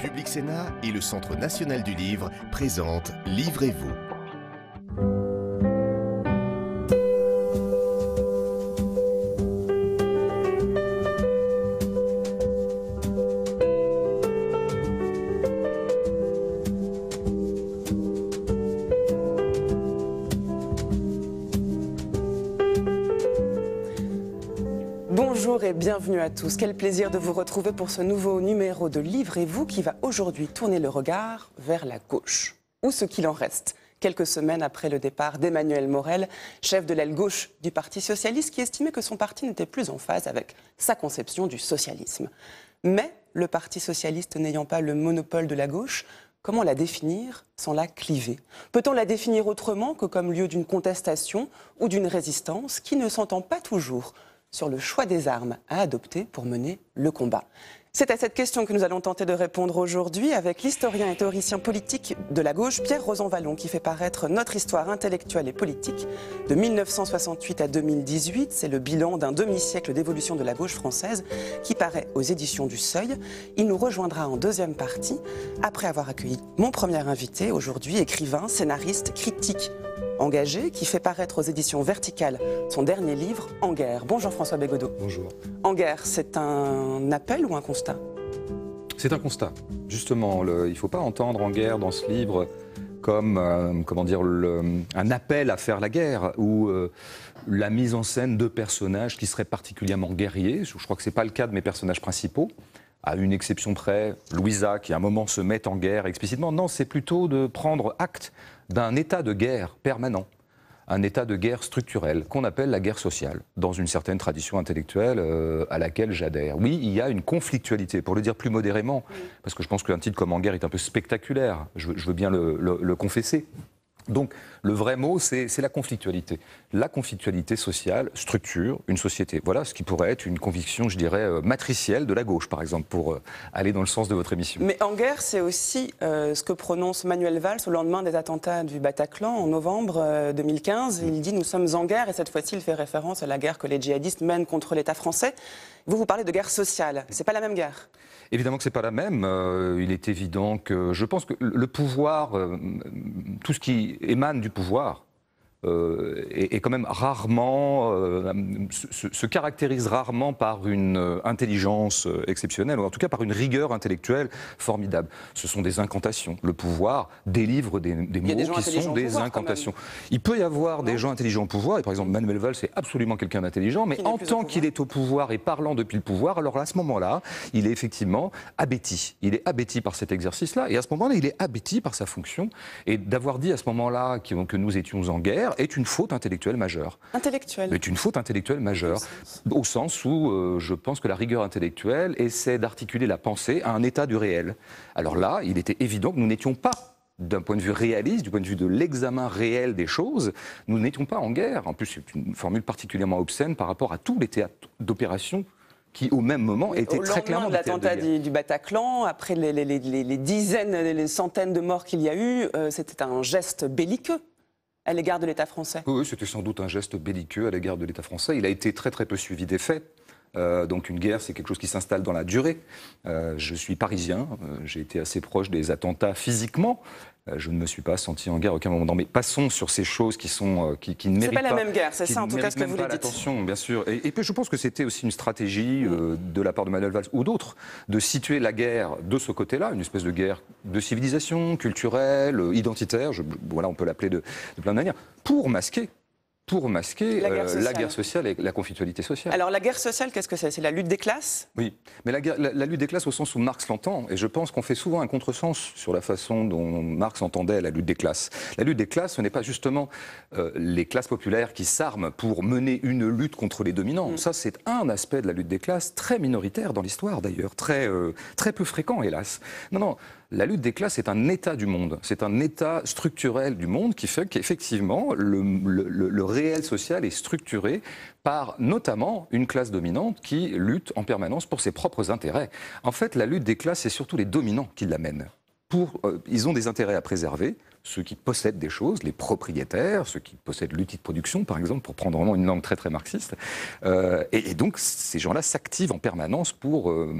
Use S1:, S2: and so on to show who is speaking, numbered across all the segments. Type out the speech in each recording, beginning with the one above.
S1: Public Sénat et le Centre national du livre présentent Livrez-vous.
S2: bienvenue à tous. Quel plaisir de vous retrouver pour ce nouveau numéro de Livrez-vous qui va aujourd'hui tourner le regard vers la gauche, ou ce qu'il en reste quelques semaines après le départ d'Emmanuel Morel, chef de l'aile gauche du Parti socialiste, qui estimait que son parti n'était plus en phase avec sa conception du socialisme. Mais le Parti socialiste n'ayant pas le monopole de la gauche, comment la définir sans la cliver Peut-on la définir autrement que comme lieu d'une contestation ou d'une résistance qui ne s'entend pas toujours sur le choix des armes à adopter pour mener le combat. C'est à cette question que nous allons tenter de répondre aujourd'hui avec l'historien et théoricien politique de la gauche Pierre Rosanvallon qui fait paraître Notre histoire intellectuelle et politique de 1968 à 2018. C'est le bilan d'un demi-siècle d'évolution de la gauche française qui paraît aux éditions du Seuil. Il nous rejoindra en deuxième partie après avoir accueilli mon premier invité aujourd'hui, écrivain, scénariste, critique engagé, qui fait paraître aux éditions Verticales son dernier livre, En guerre. Bonjour François Bégodeau. Bonjour. En guerre, c'est un appel ou un constat
S1: C'est un constat. Justement, il ne faut pas entendre En guerre dans ce livre comme euh, comment dire, un appel à faire la guerre ou euh, la mise en scène de personnages qui seraient particulièrement guerriers. Je crois que ce n'est pas le cas de mes personnages principaux à une exception près, Louisa, qui à un moment se met en guerre explicitement. Non, c'est plutôt de prendre acte d'un état de guerre permanent, un état de guerre structurel, qu'on appelle la guerre sociale, dans une certaine tradition intellectuelle euh, à laquelle j'adhère. Oui, il y a une conflictualité, pour le dire plus modérément, parce que je pense qu'un titre comme En guerre est un peu spectaculaire, je, veux bien le confesser. Donc le vrai mot, c'est la conflictualité. La conflictualité sociale structure une société. Voilà ce qui pourrait être une conviction, je dirais, euh, matricielle de la gauche, par exemple, pour euh, aller dans le sens de votre émission.
S2: Mais en guerre, c'est aussi euh, ce que prononce Manuel Valls au lendemain des attentats du Bataclan en novembre 2015. Il dit Nous sommes en guerre, et cette fois-ci, il fait référence à la guerre que les djihadistes mènent contre l'État français. Vous, vous parlez de guerre sociale. Ce n'est pas la même guerre.
S1: Évidemment que n'est pas la même. Euh, il est évident que je pense que le pouvoir, euh, tout ce qui émane du pouvoir, est, euh, quand même rarement, euh, se, caractérise rarement par une euh, intelligence exceptionnelle, ou en tout cas par une rigueur intellectuelle formidable. Ce sont des incantations. Le pouvoir délivre des, des mots qui sont des incantations. Il peut y avoir des gens intelligents au pouvoir, et par exemple Manuel Valls est absolument quelqu'un d'intelligent, mais en tant qu'il est au pouvoir et parlant depuis le pouvoir, alors à ce moment-là, il est effectivement abéti. Il est abéti par cet exercice-là, et à ce moment-là, il est abéti par sa fonction. Et d'avoir dit à ce moment-là que nous étions en guerre, est une faute intellectuelle majeure. Intellectuelle. Est une faute intellectuelle majeure, au sens où euh, je pense que la rigueur intellectuelle essaie d'articuler la pensée à un état du réel. Alors là, il était évident que nous n'étions pas d'un point de vue réaliste, du point de vue de l'examen réel des choses, nous n'étions pas en guerre. En plus, c'est une formule particulièrement obscène par rapport à tous les théâtres d'opération qui, au même moment, étaient très clairement... Au l'attentat
S2: du, Bataclan, après les, dizaines, les centaines de morts qu'il y a eu, euh, c'était un geste belliqueux à l'égard de l'État français.
S1: Oui, c'était sans doute un geste belliqueux à l'égard de l'État français. Il a été très très peu suivi des faits. Euh, donc une guerre, c'est quelque chose qui s'installe dans la durée. Euh, je suis parisien, euh, j'ai été assez proche des attentats physiquement, euh, je ne me suis pas senti en guerre à aucun moment. mais passons sur ces choses qui, sont, euh, qui, ne méritent pas... C'est pas la même guerre, c'est ça en tout cas ce que vous voulez bien sûr. Et, puis je pense que c'était aussi une stratégie euh, de la part de Manuel Valls ou d'autres de situer la guerre de ce côté-là, une espèce de guerre de civilisation, culturelle, identitaire, voilà, on peut l'appeler de, de plein de manières, pour masquer pour masquer la euh, guerre, sociale et la conflictualité sociale.
S2: Alors la guerre sociale, qu'est-ce que c'est C'est la lutte des classes Oui, mais la, lutte des classes au sens où
S1: Marx l'entend, et je pense qu'on fait souvent un contresens sur la façon dont Marx entendait la lutte des classes. La lutte des classes, ce n'est pas justement euh, les classes populaires qui s'arment pour mener une lutte contre les dominants. Mm. Ça, c'est un aspect de la lutte des classes, très minoritaire dans l'histoire d'ailleurs, très, euh, très peu fréquent hélas. Non, non, la lutte des classes est un état du monde, c'est un état structurel du monde qui fait qu'effectivement le, réel social est structuré par notamment une classe dominante qui lutte en permanence pour ses propres intérêts. En fait, la lutte des classes, c'est surtout les dominants qui la mènent. Euh, ils ont des intérêts à préserver, ceux qui possèdent des choses, les propriétaires, ceux qui possèdent l'outil de production, par exemple, pour prendre vraiment une langue très très marxiste. Euh, et, donc, ces gens-là s'activent en permanence pour euh,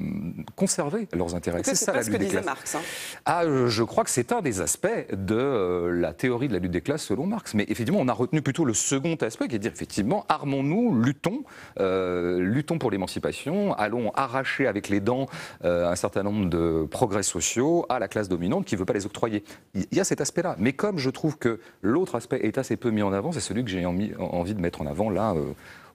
S1: conserver leurs intérêts. C'est ça pas des Marx. Hein. Ah, euh, je crois que c'est un des aspects de la théorie de la lutte des classes selon Marx. Mais effectivement, on a retenu plutôt le second aspect, qui est de dire effectivement, armons-nous, luttons, luttons pour l'émancipation, allons arracher avec les dents un certain nombre de progrès sociaux à la classe dominante qui ne veut pas les octroyer. Il y a cet aspect-là. Mais comme je trouve que l'autre aspect est assez peu mis en avant, c'est celui que j'ai envie de mettre en avant là. Euh,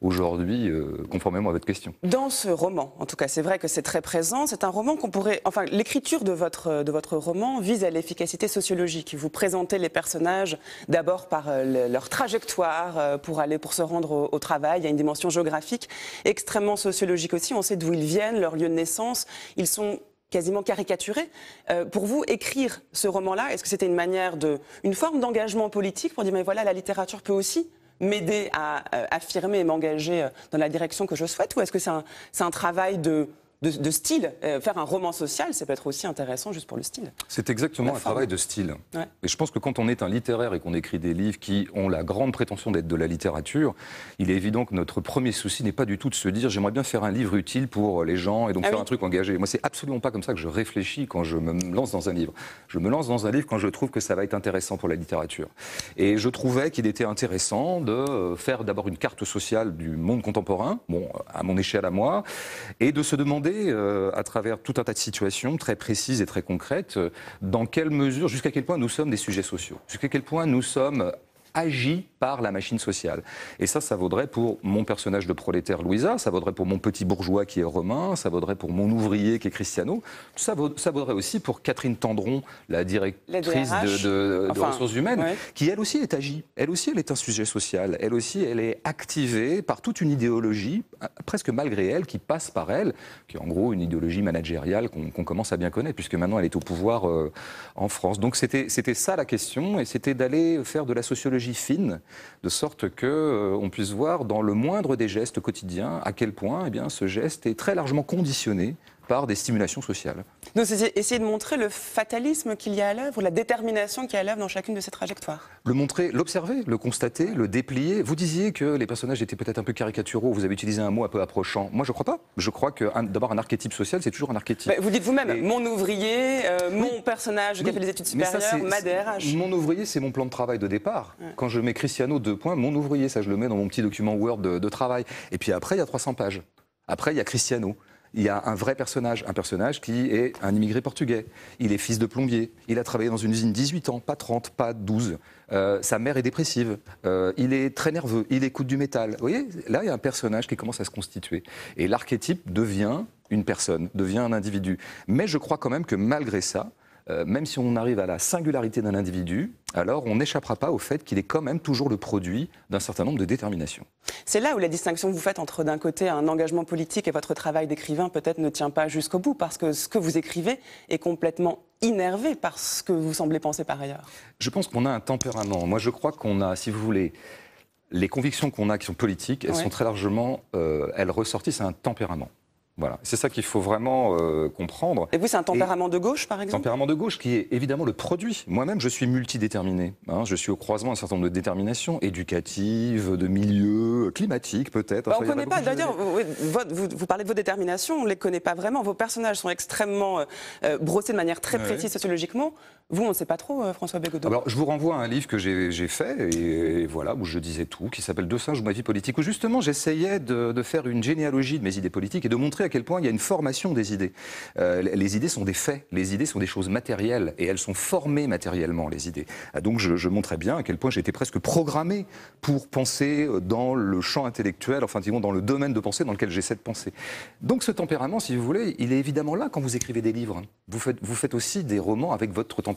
S1: aujourd'hui, euh, conformément à votre question.
S2: Dans ce roman, en tout cas, c'est vrai que c'est très présent. C'est un roman qu'on pourrait. Enfin, l'écriture de votre, de votre roman vise à l'efficacité sociologique. Vous présentez les personnages d'abord par euh, leur trajectoire pour aller, pour se rendre au, au, travail. Il y a une dimension géographique extrêmement sociologique aussi. On sait d'où ils viennent, leur lieu de naissance. Ils sont quasiment caricaturé. Euh, pour vous, écrire ce roman-là, est-ce que c'était une manière de, une forme d'engagement politique pour dire mais voilà, la littérature peut aussi m'aider à euh, affirmer et m'engager euh, dans la direction que je souhaite, ou est-ce que c'est un travail de de, style. Euh, faire un roman social, ça peut être aussi intéressant juste pour le style.
S1: C'est exactement un travail de style. Et je pense que quand on est un littéraire et qu'on écrit des livres qui ont la grande prétention d'être de la littérature, il est évident que notre premier souci n'est pas du tout de se dire j'aimerais bien faire un livre utile pour les gens et donc ah faire un truc engagé. Moi, c'est absolument pas comme ça que je réfléchis quand je me lance dans un livre. Je me lance dans un livre quand je trouve que ça va être intéressant pour la littérature. Et je trouvais qu'il était intéressant de euh, faire d'abord une carte sociale du monde contemporain, bon, à mon échelle à moi, et de se demander euh, à travers tout un tas de situations très précises et très concrètes euh, dans quelle mesure, jusqu'à quel point nous sommes des sujets sociaux, jusqu'à quel point nous sommes agit par la machine sociale. Et ça, ça vaudrait pour mon personnage de prolétaire Louisa, ça vaudrait pour mon petit bourgeois qui est Romain, ça vaudrait pour mon ouvrier qui est Cristiano, ça, vaudrait, ça vaudrait aussi pour Catherine Tendron, la directrice de, ressources humaines, qui elle aussi est agie, elle aussi elle est un sujet social, elle aussi elle est activée par toute une idéologie, presque malgré elle, qui passe par elle, qui est en gros une idéologie managériale qu'on commence à bien connaître, puisque maintenant elle est au pouvoir euh, en France. Donc c'était ça la question, et c'était d'aller faire de la sociologie fine, de sorte que euh, on puisse voir dans le moindre des gestes quotidiens à quel point eh bien, ce geste est très largement conditionné par des stimulations sociales.
S2: Donc c'est essayer de montrer le fatalisme qu'il y a à l'œuvre, la détermination qu'il y a à l'œuvre dans chacune de ces trajectoires.
S1: Le montrer, l'observer, le constater, le déplier. Vous disiez que les personnages étaient peut-être un peu caricaturaux, vous avez utilisé un mot un peu approchant. Moi je crois pas. Je crois que d'abord un archétype social, c'est toujours un archétype. Bah,
S2: vous dites vous-même, mon ouvrier, euh, mon personnage qui a fait des études supérieures, ma DRH.
S1: Mon ouvrier, c'est mon plan de travail de départ. Quand je mets Cristiano deux points, mon ouvrier, ça je le mets dans mon petit document Word de, de travail. Et puis après, il y a 300 pages. Après, il y a Cristiano il y a un vrai personnage, un personnage qui est un immigré portugais. Il est fils de plombier. Il a travaillé dans une usine 18 ans, pas 30, pas 12. Euh, sa mère est dépressive. Euh, il est très nerveux. Il écoute du métal. Vous voyez, là, il y a un personnage qui commence à se constituer. Et l'archétype devient une personne, devient un individu. Mais je crois quand même que malgré ça, euh, même si on arrive à la singularité d'un individu, alors on n'échappera pas au fait qu'il est quand même toujours le produit d'un certain nombre de déterminations.
S2: C'est là où la distinction que vous faites entre d'un côté un engagement politique et votre travail d'écrivain peut-être ne tient pas jusqu'au bout, parce que ce que vous écrivez est complètement innervé par ce que vous semblez penser par ailleurs.
S1: Je pense qu'on a un tempérament. Moi je crois qu'on a, si vous voulez, les convictions qu'on a qui sont politiques, elles sont très largement, euh, elles ressortissent à un tempérament. Voilà, c'est ça qu'il faut vraiment euh, comprendre. Et vous, c'est un tempérament
S2: de gauche, par exemple
S1: Tempérament de gauche qui est évidemment le produit. Moi-même, je suis multidéterminé. Hein. Je suis au croisement d'un certain nombre de déterminations éducatives, de milieux, climatiques peut-être. Bah, on ne connaît pas, d'ailleurs,
S2: vous, parlez de vos déterminations, on ne les connaît pas vraiment. Vos personnages sont extrêmement euh, euh, brossés de manière très précise sociologiquement. Vous, on ne sait pas trop, euh, François Bégodeau.
S1: Alors, je vous renvoie à un livre que j'ai fait, et, voilà, où je disais tout, qui s'appelle Deux singes ou ma vie politique, où justement j'essayais de, faire une généalogie de mes idées politiques et de montrer à quel point il y a une formation des idées. Euh, les idées sont des faits, les idées sont des choses matérielles, et elles sont formées matériellement, les idées. Ah, donc, je, montrais bien à quel point j'étais presque programmé pour penser euh, dans le champ intellectuel, enfin, disons, dans le domaine de pensée dans lequel j'essaie de penser. Donc, ce tempérament, si vous voulez, il est évidemment là quand vous écrivez des livres. Vous faites, vous faites aussi des romans avec votre tempérament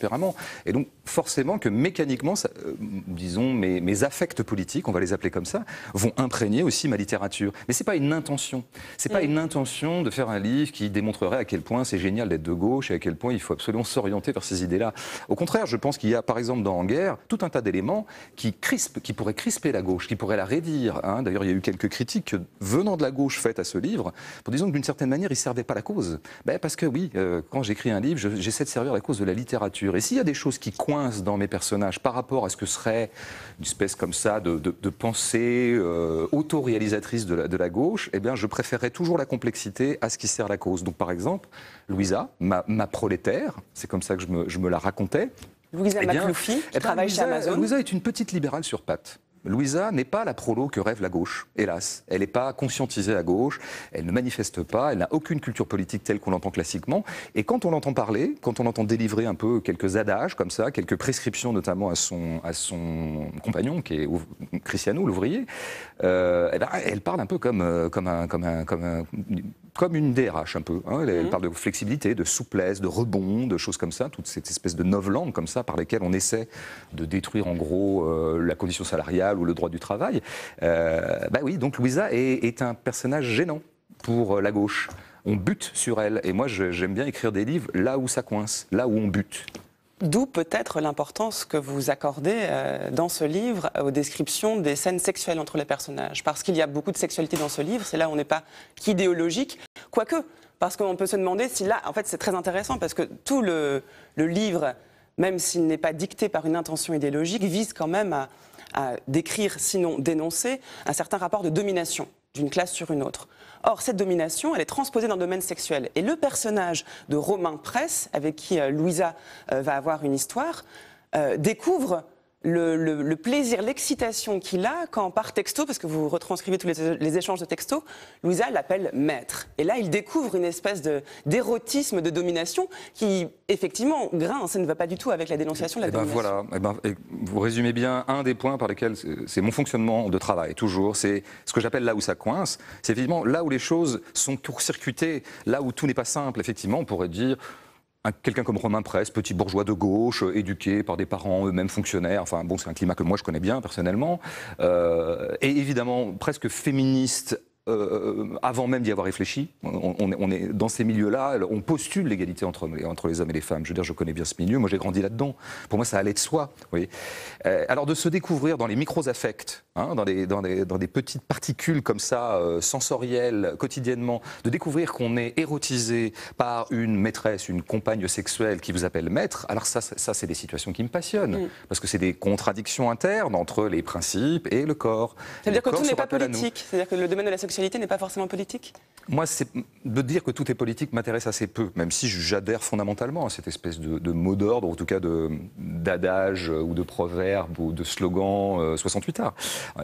S1: et donc, forcément que mécaniquement, euh, disons, mes, affects politiques, on va les appeler comme ça, vont imprégner aussi ma littérature. Mais ce n'est pas une intention. Ce n'est pas mm. une intention de faire un livre qui démontrerait à quel point c'est génial d'être de gauche et à quel point il faut absolument s'orienter vers ces idées-là. Au contraire, je pense qu'il y a, par exemple, dans En guerre, tout un tas d'éléments qui, qui pourraient crisper la gauche, qui pourraient la rédire. Hein. D'ailleurs, il y a eu quelques critiques venant de la gauche faites à ce livre, pour disons que d'une certaine manière, il servait pas la cause. Ben, parce que oui, euh, quand j'écris un livre, j'essaie de servir la cause de la littérature. Et s'il y a des choses qui coincent dans mes personnages par rapport à ce que serait une espèce comme ça de, pensée auto euh, autoréalisatrice de la, gauche, eh bien, je préférerais toujours la complexité à ce qui sert la cause. Donc, par exemple, Louisa, ma, prolétaire, c'est comme ça que je me, la racontais.
S2: Louisa eh eh travaille chez Amazon. Louisa
S1: est une petite libérale sur pattes. Louisa n'est pas la prolo que rêve la gauche, hélas. Elle n'est pas conscientisée à gauche, elle ne manifeste pas, elle n'a aucune culture politique telle qu'on l'entend classiquement. Et quand on l'entend parler, quand on l'entend délivrer un peu quelques adages comme ça, quelques prescriptions notamment à son, à son compagnon, qui est Cristiano, l'ouvrier, euh, eh ben, elle parle un peu comme, euh, comme, un, comme un, comme une DRH un peu. Hein. Elle, mhm. parle de flexibilité, de souplesse, de rebond, de choses comme ça, toute cette espèce de novlangue comme ça par lesquelles on essaie de détruire en gros euh, la condition salariale ou le droit du travail. Euh, bah oui, donc Louisa est un personnage gênant pour euh, la gauche on bute sur elle. Et moi, j'aime bien écrire des livres là où ça coince, là où on bute.
S2: D'où peut-être l'importance que vous accordez euh, dans ce livre euh, aux descriptions des scènes sexuelles entre les personnages. Parce qu'il y a beaucoup de sexualité dans ce livre, c'est là où on n'est pas qu'idéologique, quoique, parce qu'on peut se demander si là, en fait c'est très intéressant, parce que tout le, livre, même s'il n'est pas dicté par une intention idéologique, vise quand même à, à décrire, sinon dénoncer, un certain rapport de domination d'une classe sur une autre. Or, cette domination, elle est transposée dans le domaine sexuel. Et le personnage de Romain Presse, avec qui euh, Louisa euh, va avoir une histoire, euh, découvre le, plaisir, l'excitation qu'il a quand par texto, parce que vous retranscrivez tous les, échanges de texto, Louisa l'appelle maître. Et là, il découvre une espèce d'érotisme, de, domination qui, effectivement, grince ça ne va pas du tout avec la dénonciation de la eh ben, domination.
S1: voilà, eh ben, vous résumez bien un des points par lesquels c'est mon fonctionnement de travail, toujours. C'est ce que j'appelle là où ça coince. C'est effectivement là où les choses sont court-circuitées, là où tout n'est pas simple, effectivement. On pourrait dire quelqu'un comme Romain Presse, petit bourgeois de gauche, euh, éduqué par des parents eux-mêmes fonctionnaires, enfin bon, c'est un climat que moi je connais bien personnellement, euh, et évidemment presque féministe euh, avant même d'y avoir réfléchi. On, est dans ces milieux-là, on postule l'égalité entre, entre les hommes et les femmes. Je veux dire, je connais bien ce milieu, moi j'ai grandi là-dedans. Pour moi, ça allait de soi. Oui. Euh, alors de se découvrir dans les micros-affects, hein, dans, des, dans, des, dans, des, petites particules comme ça, euh, sensorielles, quotidiennement, de découvrir qu'on est érotisé par une maîtresse, une compagne sexuelle qui vous appelle maître, alors ça, ça c'est des situations qui me passionnent. Mm. Parce que c'est des contradictions internes entre les principes et le corps. C'est-à-dire que tout n'est pas politique.
S2: C'est-à-dire que le domaine de la sexualité n'est pas forcément politique
S1: moi, de dire que tout est politique m'intéresse assez peu, même si j'adhère fondamentalement à cette espèce de, mot d'ordre, en tout cas d'adage euh, ou de proverbe ou de slogan 68 euh, art.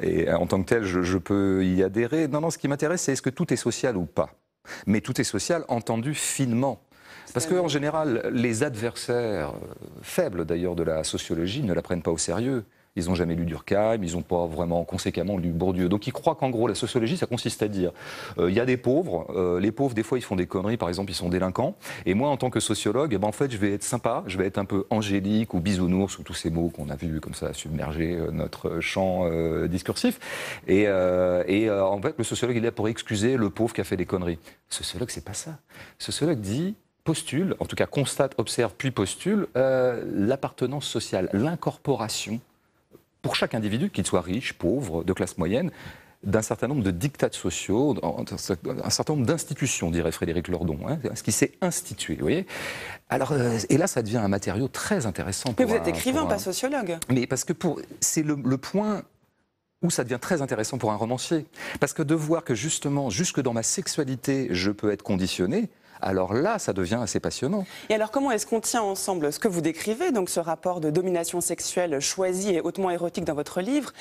S1: Et euh, en tant que tel, je, je peux y adhérer. Non, non, ce qui m'intéresse, c'est est-ce que tout est social ou pas Mais tout est social entendu finement. Parce qu'en général, les adversaires, faibles d'ailleurs de la sociologie, ne la prennent pas au sérieux. Ils n'ont jamais lu Durkheim, ils n'ont pas vraiment conséquemment lu Bourdieu. Donc ils croient qu'en gros, la sociologie, ça consiste à dire euh, il y a des pauvres, euh, les pauvres, des fois, ils font des conneries, par exemple, ils sont délinquants. Et moi, en tant que sociologue, eh ben, en fait, je vais être sympa, je vais être un peu angélique ou bisounours, ou tous ces mots qu'on a vus comme ça submerger euh, notre champ discursif. Et, en fait, le sociologue, il est là pour excuser le pauvre qui a fait des conneries. Le sociologue, c'est pas ça. Le sociologue dit postule, en tout cas constate, observe, puis postule l'appartenance sociale, l'incorporation pour chaque individu, qu'il soit riche, pauvre, de classe moyenne, d'un certain nombre de dictats sociaux, un certain nombre d'institutions, dirait Frédéric Lordon, hein, ce qui s'est institué. Vous voyez Alors, euh, et là, ça devient un matériau très intéressant. Pour mais vous êtes écrivain, pas
S2: sociologue.
S1: Mais parce que pour... c'est le point où ça devient très intéressant pour un romancier. Parce que de voir que justement, jusque dans ma sexualité, je peux être conditionné, alors là, ça devient assez passionnant.
S2: Et alors, comment est-ce qu'on tient ensemble ce que vous décrivez, donc ce rapport de domination sexuelle choisi et hautement érotique dans votre livre,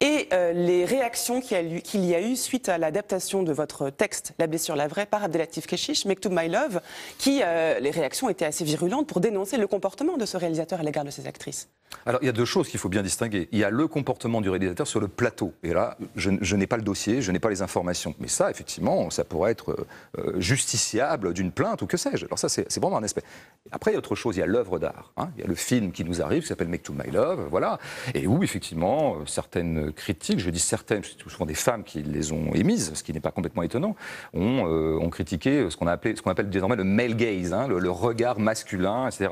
S2: et euh, les réactions qu'il y, a eu suite à l'adaptation de votre texte, La blessure la vraie, par Abdelatif Keshish, Make to My Love, qui, euh, les réactions étaient assez virulentes pour dénoncer le comportement de ce réalisateur à l'égard de ses actrices
S1: alors, il y a deux choses qu'il faut bien distinguer. Il y a le comportement du réalisateur sur le plateau. Et là, je, n'ai pas le dossier, je n'ai pas les informations. Mais ça, effectivement, ça pourrait être euh, justiciable d'une plainte ou que sais-je. Alors ça, c'est vraiment un aspect. Après, il y a autre chose, il y a l'œuvre d'art. Hein. Il y a le film qui nous arrive, qui s'appelle Make to My Love, voilà, et où effectivement euh, certaines critiques, je dis certaines, c'est souvent des femmes qui les ont émises, ce qui n'est pas complètement étonnant, ont, euh, critiqué euh, ce qu'on qu'on appelle désormais le male gaze, hein, le, le regard masculin, etc.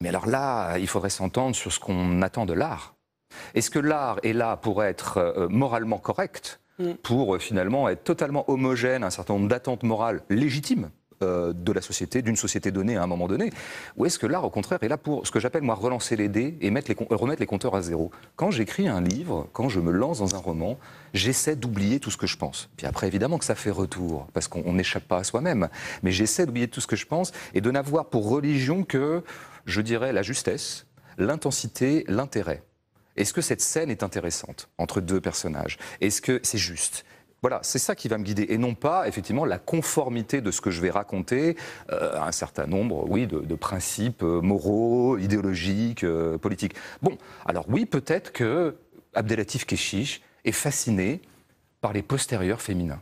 S1: Mais alors là, il faudrait s'entendre sur ce qu'on attend de l'art. Est-ce que l'art est là pour être moralement correct, mm. pour finalement être totalement homogène à un certain nombre d'attentes morales légitimes euh, de la société, d'une société donnée à un moment donné Ou est-ce que l'art, au contraire, est là pour ce que j'appelle, moi, relancer les dés et remettre les compteurs à zéro Quand j'écris un livre, quand je me lance dans un roman, j'essaie d'oublier tout ce que je pense. Puis après, évidemment que ça fait retour, parce qu'on n'échappe pas à soi-même. Mais j'essaie d'oublier tout ce que je pense et de n'avoir pour religion que, je dirais, la justesse, l'intensité, l'intérêt. Est-ce que cette scène est intéressante entre deux personnages Est-ce que c'est juste voilà, c'est ça qui va me guider et non pas effectivement la conformité de ce que je vais raconter euh, à un certain nombre, oui, de, principes euh, moraux, idéologiques, euh, politiques. Bon, alors oui, peut-être que Abdelatif Kechiche est fasciné par les postérieurs féminins.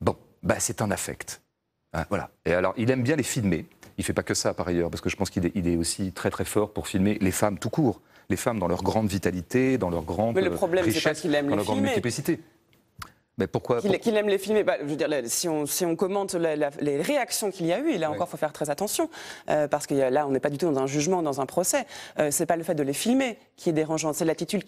S1: Bon, bah c'est un affect. Hein, voilà. Et alors, il aime bien les filmer. Il fait pas que ça par ailleurs, parce que je pense qu'il est, aussi très très fort pour filmer les femmes tout court les femmes dans leur grande vitalité, dans leur grande Mais le problème, c'est mais pourquoi Qu'il
S2: aime les filmer. Bah, dire, si, on, commente les réactions qu'il y a eu, et là encore, faut faire très attention, euh, parce que là, on n'est pas du tout dans un jugement, dans un procès. Euh, c'est pas le fait de les filmer qui est dérangeant, c'est l'attitude,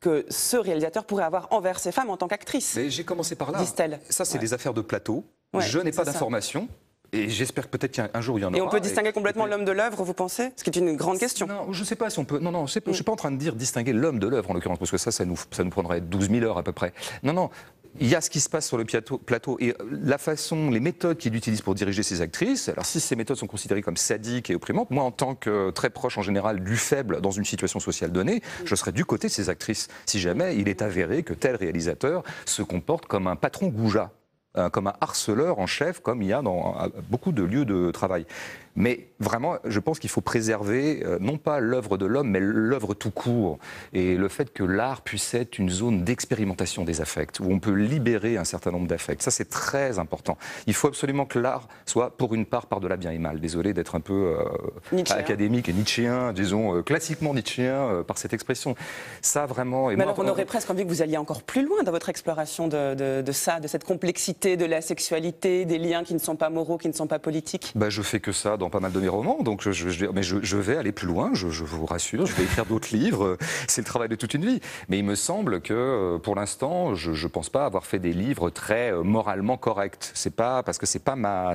S2: que ce réalisateur pourrait avoir envers ses femmes en tant qu'actrices. Mais j'ai commencé par là.
S1: Ça, c'est des affaires de plateau. je n'ai pas d'informations. Et j'espère peut-être qu'un jour il y en aura. Et on peut distinguer
S2: complètement l'homme de l'œuvre, vous pensez Ce qui est une grande question.
S1: Non, je ne sais pas si on peut. Non, non, je ne suis pas en train de dire distinguer l'homme de l'œuvre en l'occurrence, parce que ça, ça nous, ça nous prendrait 12 000 heures à peu près. Non, non, il y a ce qui se passe sur le plateau, et euh, la façon, les méthodes qu'il utilise pour diriger ses actrices. Alors si ces méthodes sont considérées comme sadiques et opprimantes, moi en tant que euh, très proche en général du faible dans une situation sociale donnée, je serais du côté de ces actrices si jamais il est avéré que tel réalisateur se comporte comme un patron goujat. Euh, comme un harceleur en chef, comme il y a dans beaucoup de lieux de travail. Mais vraiment, je pense qu'il faut préserver euh, non pas l'œuvre de l'homme, mais l'œuvre tout court. Et le fait que l'art puisse être une zone d'expérimentation des affects, où on peut libérer un certain nombre d'affects. Ça, c'est très important. Il faut absolument que l'art soit, pour une part, par-delà bien et mal. Désolé d'être un peu euh, académique et nietzschéen, disons, euh, classiquement nietzschéen par cette expression. Ça, vraiment... Et mais alors, on aurait
S2: presque envie que vous alliez encore plus loin dans votre exploration de, de ça, de cette complexité de la sexualité, des liens qui ne sont pas moraux, qui ne sont pas politiques.
S1: Bah, je fais que ça dans pas mal de mes romans, donc je, je mais je, vais aller plus loin, je, vous rassure, je vais écrire d'autres livres, euh, c'est le travail de toute une vie. Mais il me semble que euh, pour l'instant, je ne pense pas avoir fait des livres très euh, moralement corrects. C'est pas parce que c'est pas ma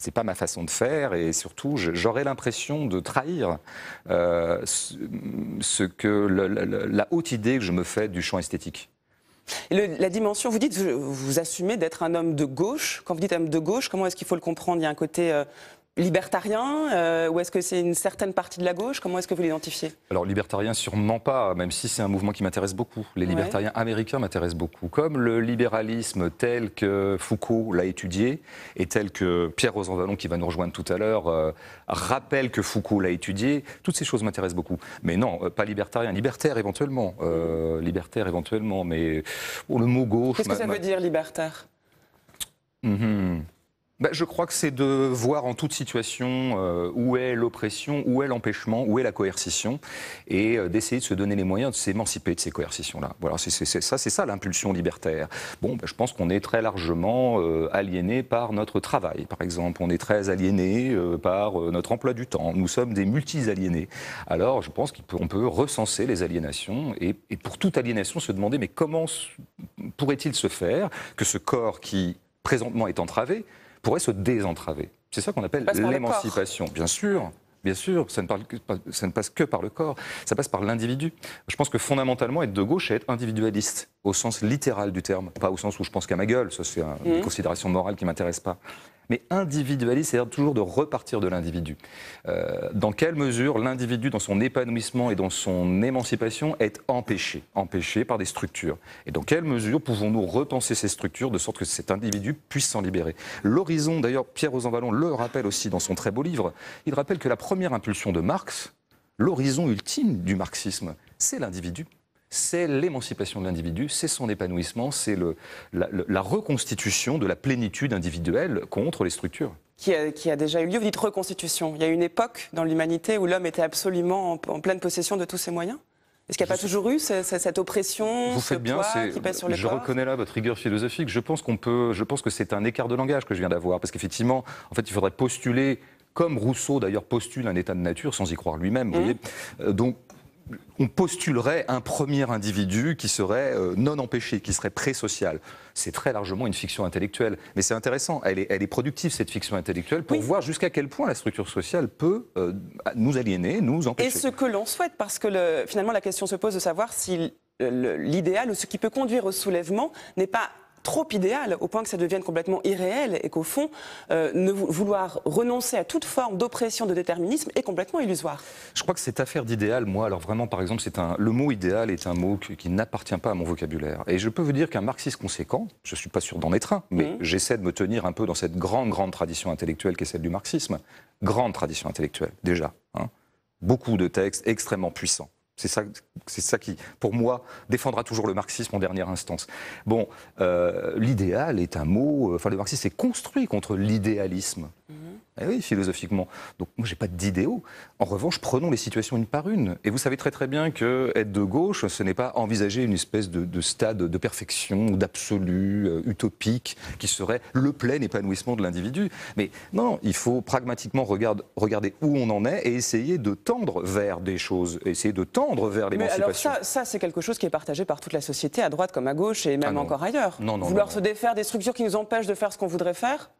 S1: c'est pas ma façon de faire et surtout j'aurais l'impression de trahir ce que la haute idée que je me fais du champ esthétique.
S2: la dimension, vous dites, vous assumez d'être un homme de gauche. Quand vous dites homme de gauche, comment est-ce qu'il faut le comprendre Il y a un côté libertarien euh, ou est-ce que c'est une certaine partie de la gauche Comment est-ce que vous l'identifiez
S1: Alors libertarien sûrement pas, même si c'est un mouvement qui m'intéresse beaucoup. Les libertariens américains m'intéressent beaucoup, comme le libéralisme tel que Foucault l'a étudié et tel que Pierre Rosanvallon, qui va nous rejoindre tout à l'heure, euh, rappelle que Foucault l'a étudié. Toutes ces choses m'intéressent beaucoup. Mais non, euh, pas libertarien, libertaire éventuellement, libertaire éventuellement, mais oh, le mot gauche. Qu'est-ce que ça veut
S2: dire libertaire
S1: mhm. Bah, je crois que c'est de voir en toute situation euh, où est l'oppression, où est l'empêchement, où est la coercition, et euh, d'essayer de se donner les moyens de s'émanciper de ces coercitions-là. Voilà, c'est ça, c'est ça l'impulsion libertaire. Bon, bah, je pense qu'on est très largement euh, aliéné par notre travail, par exemple. On est très aliéné par notre emploi du temps. Nous sommes des multi aliénés Alors, je pense qu'on peut, recenser les aliénations et, et pour toute aliénation, se demander mais comment pourrait-il se faire que ce corps qui présentement est entravé pourrait se désentraver. C'est ça qu'on appelle l'émancipation, bien sûr. Bien sûr, ça ne, parle que, ça ne, passe que par le corps, ça passe par l'individu. Je pense que fondamentalement, être de gauche, c'est être individualiste, au sens littéral du terme, pas au sens où je pense qu'à ma gueule, ça c'est une mmh. considération morale qui ne m'intéresse pas mais individualiste, c'est-à-dire toujours de repartir de l'individu. Euh, dans quelle mesure l'individu, dans son épanouissement et dans son émancipation, est empêché, empêché par des structures Et dans quelle mesure pouvons-nous repenser ces structures de sorte que cet individu puisse s'en libérer L'horizon, d'ailleurs, Pierre Rosanvallon le rappelle aussi dans son très beau livre, il rappelle que la première impulsion de Marx, l'horizon ultime du marxisme, c'est l'individu c'est l'émancipation de l'individu, c'est son épanouissement, c'est la, reconstitution de la plénitude individuelle contre les structures.
S2: Qui a, déjà eu lieu. Vous dites reconstitution. Il y a une époque dans l'humanité où l'homme était absolument en, pleine possession de tous ses moyens est-ce qu'il n'y a pas toujours eu cette, oppression, Vous faites bien, poids Je
S1: reconnais là votre rigueur philosophique. Je pense qu'on peut, je pense que c'est un écart de langage que je viens d'avoir, parce qu'effectivement, en fait, il faudrait postuler, comme Rousseau d'ailleurs postule un état de nature sans y croire lui-même. Mmh. Euh, donc on postulerait un premier individu qui serait euh, non empêché, qui serait pré-social. C'est très largement une fiction intellectuelle. Mais c'est intéressant, elle est, elle est, productive, cette fiction intellectuelle, pour voir jusqu'à quel point la structure sociale peut euh, nous aliéner, nous empêcher. Et ce
S2: que l'on souhaite, parce que finalement la question se pose de savoir si l'idéal ou ce qui peut conduire au soulèvement n'est pas trop idéal, au point que ça devienne complètement irréel et qu'au fond, euh, ne vouloir renoncer à toute forme d'oppression, de déterminisme est complètement illusoire.
S1: Je crois que cette affaire d'idéal, moi, alors vraiment, par exemple, c'est un, le mot idéal est un mot qui, n'appartient pas à mon vocabulaire. Et je peux vous dire qu'un marxiste conséquent, je ne suis pas sûr d'en être un, mais mm-hmm. j'essaie de me tenir un peu dans cette grande, grande tradition intellectuelle qui est celle du marxisme. Grande tradition intellectuelle, déjà. Hein. Beaucoup de textes extrêmement puissants c'est ça, qui, pour moi, défendra toujours le marxisme en dernière instance. Bon, euh, l'idéal est un mot. Euh, enfin, le marxisme est construit contre l'idéalisme. Mmh. Eh oui, philosophiquement. Donc moi, j'ai pas d'idéaux. En revanche, prenons les situations une par une. Et vous savez très très bien que être de gauche, ce n'est pas envisager une espèce de, stade de perfection d'absolu euh, utopique qui serait le plein épanouissement de l'individu. Mais non, il faut pragmatiquement regarde, regarder où on en est et essayer de tendre vers des choses, essayer de tendre vers l'émancipation.
S2: Alors ça, c'est quelque chose qui est partagé par toute la société, à droite comme à gauche et même ah encore ailleurs. Non, Vouloir se défaire des structures qui nous empêchent de faire ce qu'on voudrait faire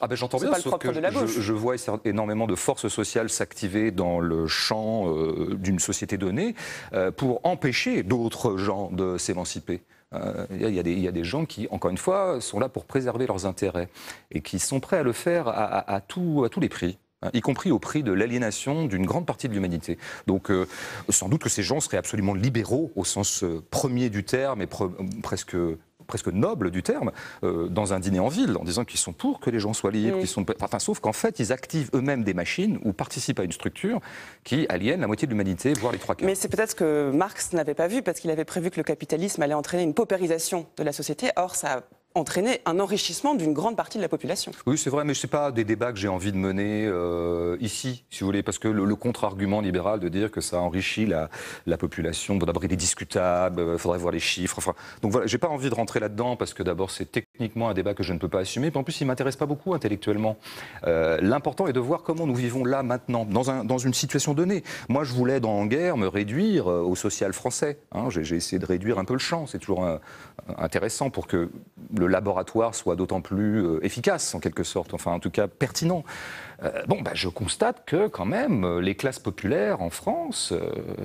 S1: ah ben j'entends pas la je, je, vois énormément de forces sociales s'activer dans le champ euh, d'une société donnée euh, pour empêcher d'autres gens de s'émanciper. Euh, il y, a des gens qui, encore une fois, sont là pour préserver leurs intérêts et qui sont prêts à le faire à, tout, à tous les prix hein, y compris au prix de l'aliénation d'une grande partie de l'humanité. Donc sans doute que ces gens seraient absolument libéraux au sens premier du terme et presque presque noble du terme, euh, dans un dîner en ville, en disant qu'ils sont pour que les gens soient liés. sont... sauf qu'en fait, ils activent eux-mêmes des machines ou participent à une structure qui aliène la moitié de l'humanité, voire les trois quarts. Mais
S2: c'est peut-être ce que Marx n'avait pas vu, parce qu'il avait prévu que le capitalisme allait entraîner une paupérisation de la société. Or, ça entraîner un enrichissement d'une grande partie de la population.
S1: Oui, c'est vrai, mais ce n'est pas des débats que j'ai envie de mener euh, ici, si vous voulez, parce que le, contre-argument libéral de dire que ça enrichit la, population, bon, d'abord, il est discutable, il euh, faudrait voir les chiffres. Enfin, donc voilà, j'ai pas envie de rentrer là-dedans, parce que d'abord, c'est techniquement un débat que je ne peux pas assumer, puis en plus, il ne m'intéresse pas beaucoup intellectuellement. Euh, l'important est de voir comment nous vivons là, maintenant, dans, un, dans une situation donnée. Moi, je voulais, dans en guerre, me réduire au social français. Hein, j'ai essayé de réduire un peu le champ, c'est toujours un, intéressant pour que le laboratoire soit d'autant plus euh, efficace, en quelque sorte, enfin en tout cas pertinent. Euh, bon, bah, je constate que quand même, euh, les classes populaires en France,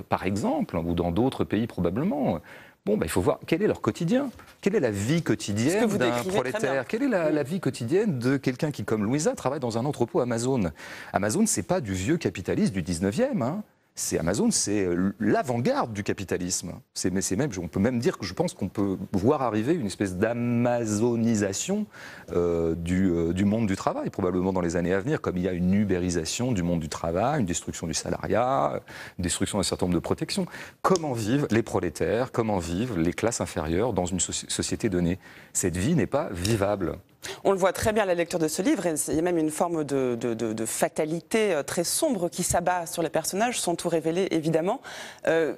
S1: par exemple, ou dans d'autres pays probablement, Bon, bah, il faut voir quel est leur quotidien, quelle est la vie quotidienne d'un prolétaire, quelle est la, vie quotidienne de quelqu'un qui, comme Louisa, travaille dans un entrepôt Amazon. Amazon, c'est pas du vieux capitaliste du 19e. Hein c'est Amazon, c'est euh, l'avant-garde du capitalisme. même, on peut même dire que je pense qu'on peut voir arriver une espèce d'amazonisation euh, euh, du, monde du travail, probablement dans les années à venir, comme il y a une ubérisation du monde du travail, une destruction du salariat, une destruction d'un certain nombre de protections. Comment vivent les prolétaires, comment vivent les classes inférieures dans une société donnée Cette vie n'est pas vivable.
S2: On le voit très bien à la lecture de ce livre, et il y a même une forme de, fatalité euh, très sombre qui s'abat sur les personnages, sans tout révéler évidemment. Euh,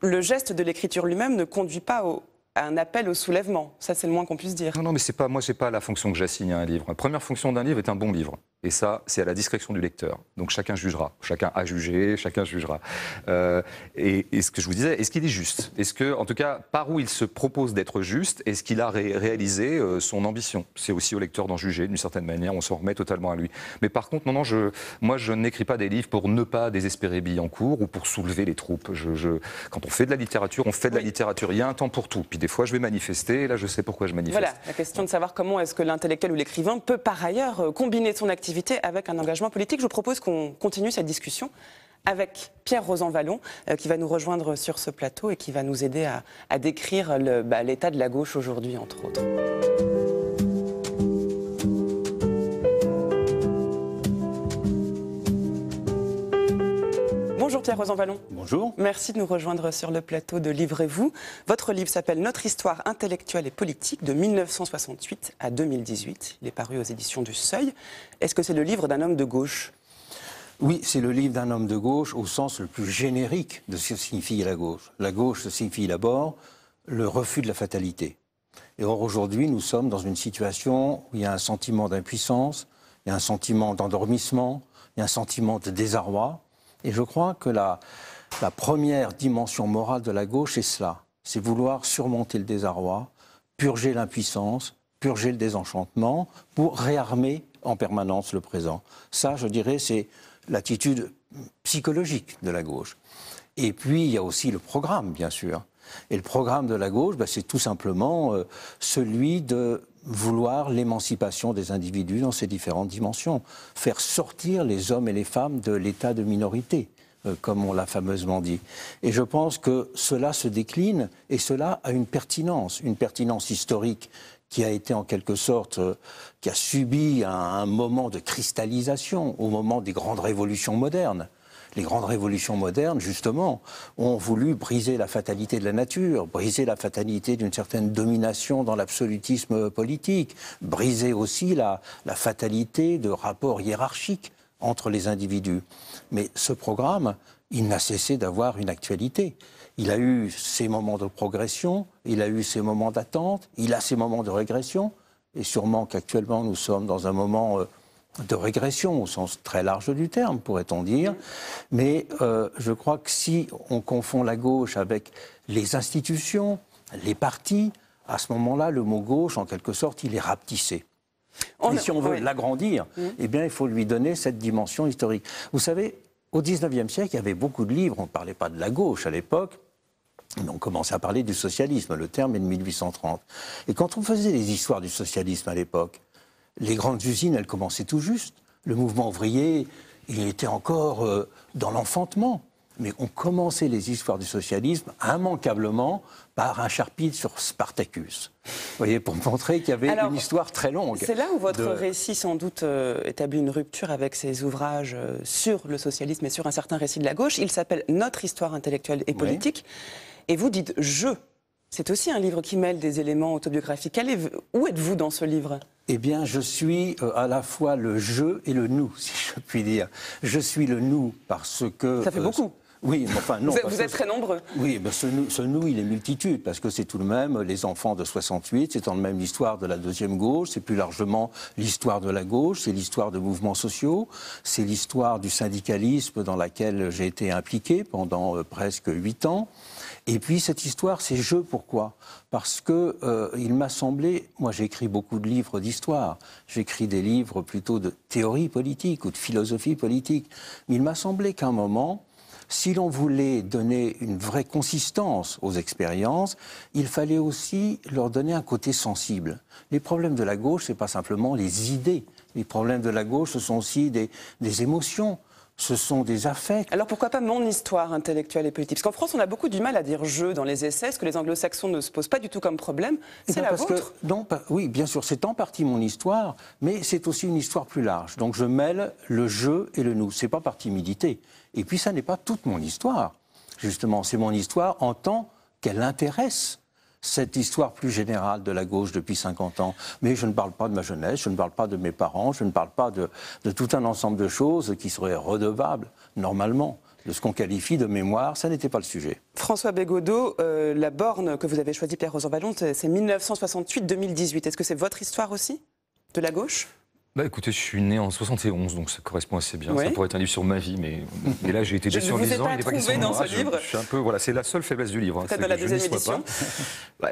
S2: le geste de l'écriture lui-même ne conduit pas au, un appel au soulèvement. Ça, c'est le moins qu'on puisse dire. Non, non, mais c'est pas, moi, c'est
S1: pas la fonction que j'assigne à un livre. La première fonction d'un livre est un bon livre. Et ça, c'est à la discrétion du lecteur. Donc chacun jugera. Chacun a jugé, chacun jugera. Euh, et, ce que je vous disais, est-ce qu'il est juste Est-ce que, en tout cas, par où il se propose d'être juste, est-ce qu'il a réalisé euh, son ambition C'est aussi au lecteur d'en juger, d'une certaine manière. On s'en remet totalement à lui. Mais par contre, non, non, je, moi, je n'écris pas des livres pour ne pas désespérer Billancourt ou pour soulever les troupes. Je, quand on fait de la littérature, on fait de la littérature. Il y a un temps pour tout des fois, je vais manifester, et là, je sais pourquoi je manifeste. Voilà,
S2: la question de savoir comment est-ce que l'intellectuel ou l'écrivain peut par ailleurs euh, combiner son activité avec un engagement politique. Je vous propose qu'on continue cette discussion avec Pierre Rosanvallon, Vallon euh, qui va nous rejoindre sur ce plateau et qui va nous aider à, décrire bah, l'état de la gauche aujourd'hui, entre autres. pierre Rosanvallon. Bonjour. Merci de nous rejoindre sur le plateau de Livrez-vous. Votre livre s'appelle Notre histoire intellectuelle et politique de 1968 à
S3: 2018.
S2: Il est paru aux éditions du Seuil. Est-ce que c'est le livre d'un homme de gauche
S3: oui, c'est le livre d'un homme de gauche au sens le plus générique de ce que signifie la gauche. La gauche signifie d'abord le refus de la fatalité. Et or, aujourd'hui, nous sommes dans une situation où il y a un sentiment d'impuissance, il y a un sentiment d'endormissement, il y a un sentiment de désarroi, et je crois que la, première dimension morale de la gauche est cela, c'est vouloir surmonter le désarroi, purger l'impuissance, purger le désenchantement, pour réarmer en permanence le présent. Ça, je dirais, c'est l'attitude psychologique de la gauche. Et puis, il y a aussi le programme, bien sûr. Et le programme de la gauche, bah, c'est tout simplement euh, celui de vouloir l'émancipation des individus dans ces différentes dimensions, faire sortir les hommes et les femmes de l'état de minorité, euh, comme on l'a fameusement dit. Et je pense que cela se décline et cela a une pertinence, une pertinence historique qui a été en quelque sorte, euh, qui a subi un, moment de cristallisation au moment des grandes révolutions modernes les grandes révolutions modernes, justement, ont voulu briser la fatalité de la nature, briser la fatalité d'une certaine domination dans l'absolutisme politique, briser aussi la, fatalité de rapports hiérarchiques entre les individus. Mais ce programme, il n'a cessé d'avoir une actualité. Il a eu ses moments de progression, il a eu ses moments d'attente, il a ses moments de régression, et sûrement qu'actuellement nous sommes dans un moment euh, de régression au sens très large du terme, pourrait-on dire. Mais euh, je crois que si on confond la gauche avec les institutions, les partis, à ce moment-là, le mot gauche, en quelque sorte, il est rapetissé. Et si on veut l'agrandir, mmh. eh bien, il faut lui donner cette dimension historique. Vous savez, au XIXe siècle, il y avait beaucoup de livres, on ne parlait pas de la gauche à l'époque, mais on commençait à parler du socialisme, le terme est de 1830. Et quand on faisait les histoires du socialisme à l'époque, les grandes usines, elles commençaient tout juste. Le mouvement ouvrier, il était encore euh, dans l'enfantement. Mais on commençait les histoires du socialisme immanquablement par un charpide sur Spartacus. Vous voyez, pour montrer qu'il y avait une histoire très longue. C'est là où votre récit,
S2: sans doute, euh, établit une rupture avec ses ouvrages euh, sur le socialisme et sur un certain récit de la gauche. Il s'appelle Notre histoire intellectuelle et politique. Et vous dites Je. C'est aussi un livre qui mêle des éléments autobiographiques. où êtes-vous dans ce livre
S3: eh bien, je suis euh, à la fois le je et le nous, si je puis dire. Je suis le nous parce que. Ça fait euh, beaucoup. Oui, enfin non. Vous, êtes très nombreux. Oui, mais ce, nous, il est multitude, parce que c'est tout de même les enfants de 68, c'est tout de même l'histoire de la deuxième gauche, c'est plus largement l'histoire de la gauche, c'est l'histoire de mouvements sociaux, c'est l'histoire du syndicalisme dans laquelle j'ai été impliqué pendant euh, presque huit ans. Et puis cette histoire, c'est je pourquoi Parce que euh, il m'a semblé, moi j'écris beaucoup de livres d'histoire, j'écris des livres plutôt de théorie politique ou de philosophie politique, il m'a semblé qu'à un moment, si l'on voulait donner une vraie consistance aux expériences, il fallait aussi leur donner un côté sensible. Les problèmes de la gauche, ce n'est pas simplement les idées. Les problèmes de la gauche, ce sont aussi des émotions ce sont des affects.
S2: Alors pourquoi pas mon histoire intellectuelle et politique Parce qu'en France, on a beaucoup du mal à dire je dans les essais, ce que les anglo-saxons ne se posent pas
S3: du tout comme problème. Eh c'est ben la vôtre Oui, bien sûr, c'est en partie mon histoire, mais c'est aussi une histoire plus large. Donc je mêle le je et le nous. C'est pas par timidité. Et puis ça n'est pas toute mon histoire. Justement, c'est mon histoire en tant qu'elle intéresse cette histoire plus générale de la gauche depuis 50 ans. Mais je ne parle pas de ma jeunesse, je ne parle pas de mes parents, je ne parle pas de, tout un ensemble de choses qui seraient redevables, normalement de ce qu'on qualifie de mémoire, ça n'était pas le sujet.
S2: François Bégodeau, euh, la borne que vous avez choisie, Pierre Rosanvallon, c'est 1968-2018. Est-ce que c'est votre histoire aussi, de la gauche
S1: bah écoutez, je suis né en 71, donc ça correspond assez bien. Ça pourrait être un livre sur ma vie, mais, mais là j'ai été déçu en lisant. ne il n'est pas trouvé dans ce livre. Je, suis un peu, voilà, c'est la seule faiblesse du livre. Hein, la deuxième édition.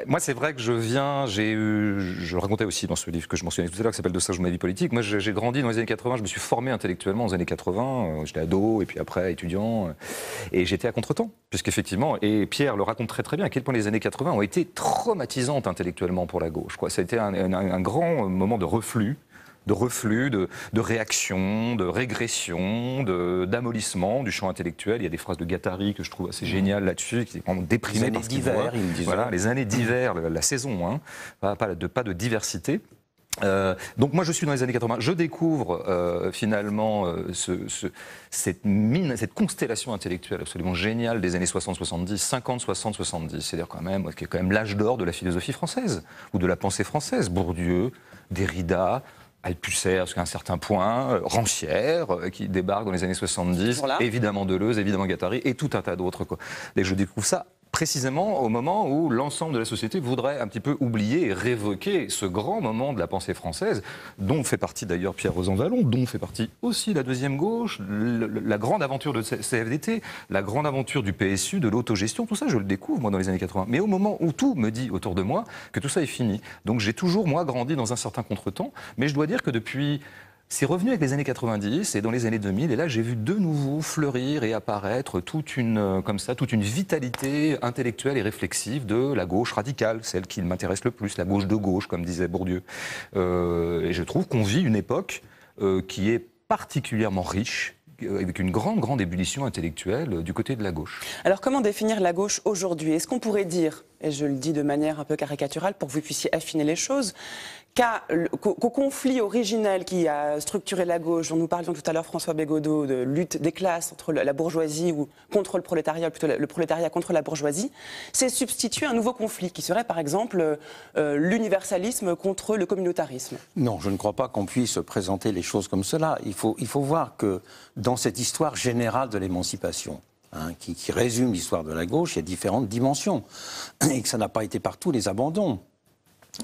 S1: moi, c'est vrai que je viens, j'ai eu, je racontais aussi dans ce livre que je mentionnais tout à l'heure, qui s'appelle De sage ma vie politique. Moi, j'ai grandi dans les années 80, je me suis formé intellectuellement dans les années 80. Euh, j'étais ado et puis après étudiant, euh, et j'étais à contretemps, puisqu'effectivement, et Pierre le raconte très très bien à quel point les années 80 ont été traumatisantes intellectuellement pour la gauche. Quoi, ça a été un, un grand moment de reflux de reflux, de, de réaction, de régression, d'amollissement du champ intellectuel. Il y a des phrases de Gattari que je trouve assez mm. géniales là-dessus, qui vraiment déprimé par ce d'hiver, Voilà, hein. les années d'hiver, la, saison, hein. pas, de, pas de diversité. Euh, donc moi je suis dans les années 80, je découvre euh, finalement euh, cette mine, cette constellation intellectuelle absolument géniale des années 60-70, 50-60-70, c'est-à-dire quand même, quand même l'âge d'or de la philosophie française ou de la pensée française, Bourdieu, Derrida, Alpucer jusqu'à un certain point, euh, Rancière, euh, qui débarque dans les années 70, évidemment Deleuze, évidemment Gattari, et tout un tas d'autres. Dès que je découvre ça, précisément au moment où l'ensemble de la société voudrait un petit peu oublier et révoquer ce grand moment de la pensée française, dont fait partie d'ailleurs Pierre Rosanvallon, dont fait partie aussi la deuxième gauche, la grande aventure de CFDT, la grande aventure du PSU, de l'autogestion, tout ça je le découvre moi dans les années 80. Mais au moment où tout me dit autour de moi que tout ça est fini, donc j'ai toujours moi grandi dans un certain contretemps, mais je dois dire que depuis c'est revenu avec les années 90 et dans les années 2000. Et là, j'ai vu de nouveau fleurir et apparaître toute une, euh, comme ça, toute une vitalité intellectuelle et réflexive de la gauche radicale, celle qui m'intéresse le plus, la gauche de gauche, comme disait Bourdieu. Euh, et je trouve qu'on vit une époque euh, qui est particulièrement riche avec une grande, grande ébullition intellectuelle du côté de la gauche.
S2: Alors comment définir la gauche aujourd'hui Est-ce qu'on pourrait dire, et je le dis de manière un peu caricaturale pour que vous puissiez affiner les choses, qu'au conflit originel qui a structuré la gauche, dont nous parlions tout à l'heure, François Bégodeau, de lutte des classes entre la bourgeoisie ou contre le prolétariat, plutôt le prolétariat contre la bourgeoisie, c'est substitué un nouveau conflit qui serait par exemple euh, l'universalisme contre le communautarisme.
S3: Non, je ne crois pas qu'on puisse présenter les choses comme cela. Il faut, il faut voir que dans cette histoire générale de l'émancipation, hein, qui, qui, résume l'histoire de la gauche, il y a différentes dimensions, et que ça n'a pas été partout les abandons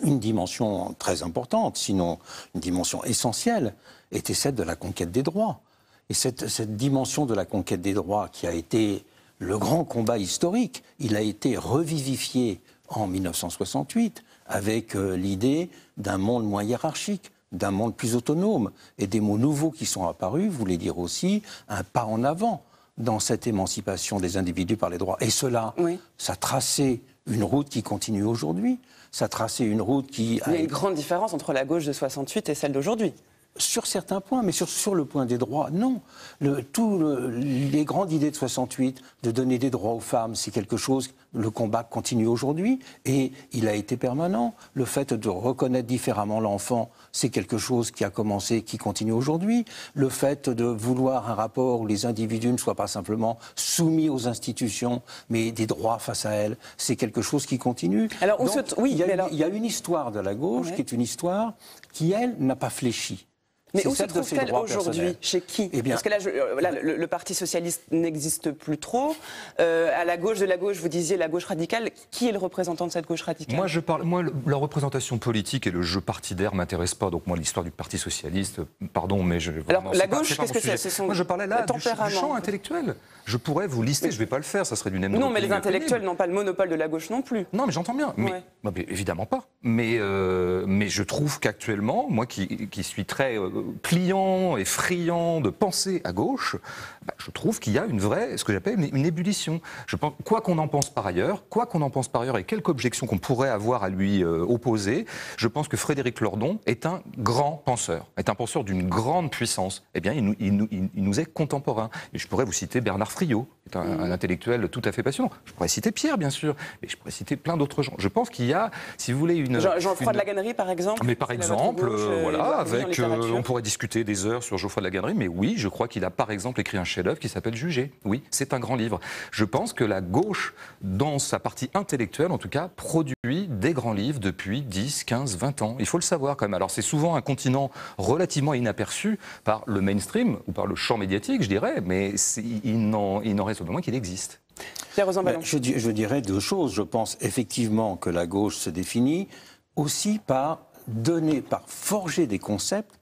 S3: une dimension très importante, sinon une dimension essentielle, était celle de la conquête des droits. Et cette, dimension de la conquête des droits qui a été le grand combat historique, il a été revivifié en 1968 avec euh, l'idée d'un monde moins hiérarchique, d'un monde plus autonome. Et des mots nouveaux qui sont apparus voulaient dire aussi un pas en avant dans cette émancipation des individus par les droits. Et cela, ça traçait une route qui continue aujourd'hui ça traçait une route qui... Il y a une grande
S2: différence entre la gauche de
S3: 68 et celle d'aujourd'hui sur certains points, mais sur, sur le point des droits, non. Le, tout les grandes idées de 68, de donner des droits aux femmes, c'est quelque chose, le combat continue aujourd'hui, et il a été permanent. Le fait de reconnaître différemment l'enfant, c'est quelque chose qui a commencé, qui continue aujourd'hui. Le fait de vouloir un rapport où les individus ne soient pas simplement soumis aux institutions, mais des droits face à elles, c'est quelque chose qui continue. Alors, oui, il, y a, y, a une histoire de la gauche qui est une histoire qui, elle, n'a pas fléchi. Mais où se trouve-t-elle aujourd'hui Chez qui eh Parce que là,
S2: euh, le, Parti socialiste n'existe plus trop. Euh, à la gauche de la gauche, vous disiez la gauche radicale. Qui est le représentant de cette gauche radicale Moi, je
S1: parle. Moi, la représentation politique et le jeu partidaire m'intéresse pas. Donc moi, l'histoire du Parti socialiste, euh, pardon, mais je. Alors la gauche, qu'est-ce que c'est Moi, je parlais là du, champ intellectuel. Je pourrais vous lister. je ne vais pas le faire. Ça serait d'une Non, mais les intellectuels
S2: n'ont pas le monopole de la gauche non plus. Non, mais j'entends bien. Mais,
S1: évidemment pas. Mais mais je trouve qu'actuellement, moi qui, suis très client et friand de penser à gauche, bah, je trouve qu'il y a une vraie, ce que j'appelle une, ébullition. Je pense, quoi qu'on en pense par ailleurs, quoi qu'on en pense par ailleurs et quelques objections qu'on pourrait avoir à lui euh, opposer, je pense que Frédéric Lordon est un grand penseur, est un penseur d'une grande puissance. Eh bien, il nous, il, nous, est contemporain. Et je pourrais vous citer Bernard Friot, est mm. un, intellectuel tout à fait passionnant. Je pourrais citer Pierre, bien sûr, mais je pourrais citer plein d'autres gens. Je pense qu'il y a, si vous voulez, une... Jean-François de la
S2: par exemple Mais par exemple, euh, euh, voilà, avec
S1: pourrait discuter des heures sur Geoffroy de la Gannerie, mais oui, je crois qu'il a par exemple écrit un chef-d'œuvre qui s'appelle Juger ». Oui, c'est un grand livre. Je pense que la gauche, dans sa partie intellectuelle en tout cas, produit des grands livres depuis 10, 15, 20 ans. Il faut le savoir quand même. Alors c'est souvent un continent relativement inaperçu par le mainstream ou par le champ médiatique, je dirais, mais
S3: il n'en reste au moins qu'il existe. Pierre bah, je dirais deux choses. Je pense effectivement que la gauche se définit aussi par donner, par forger des concepts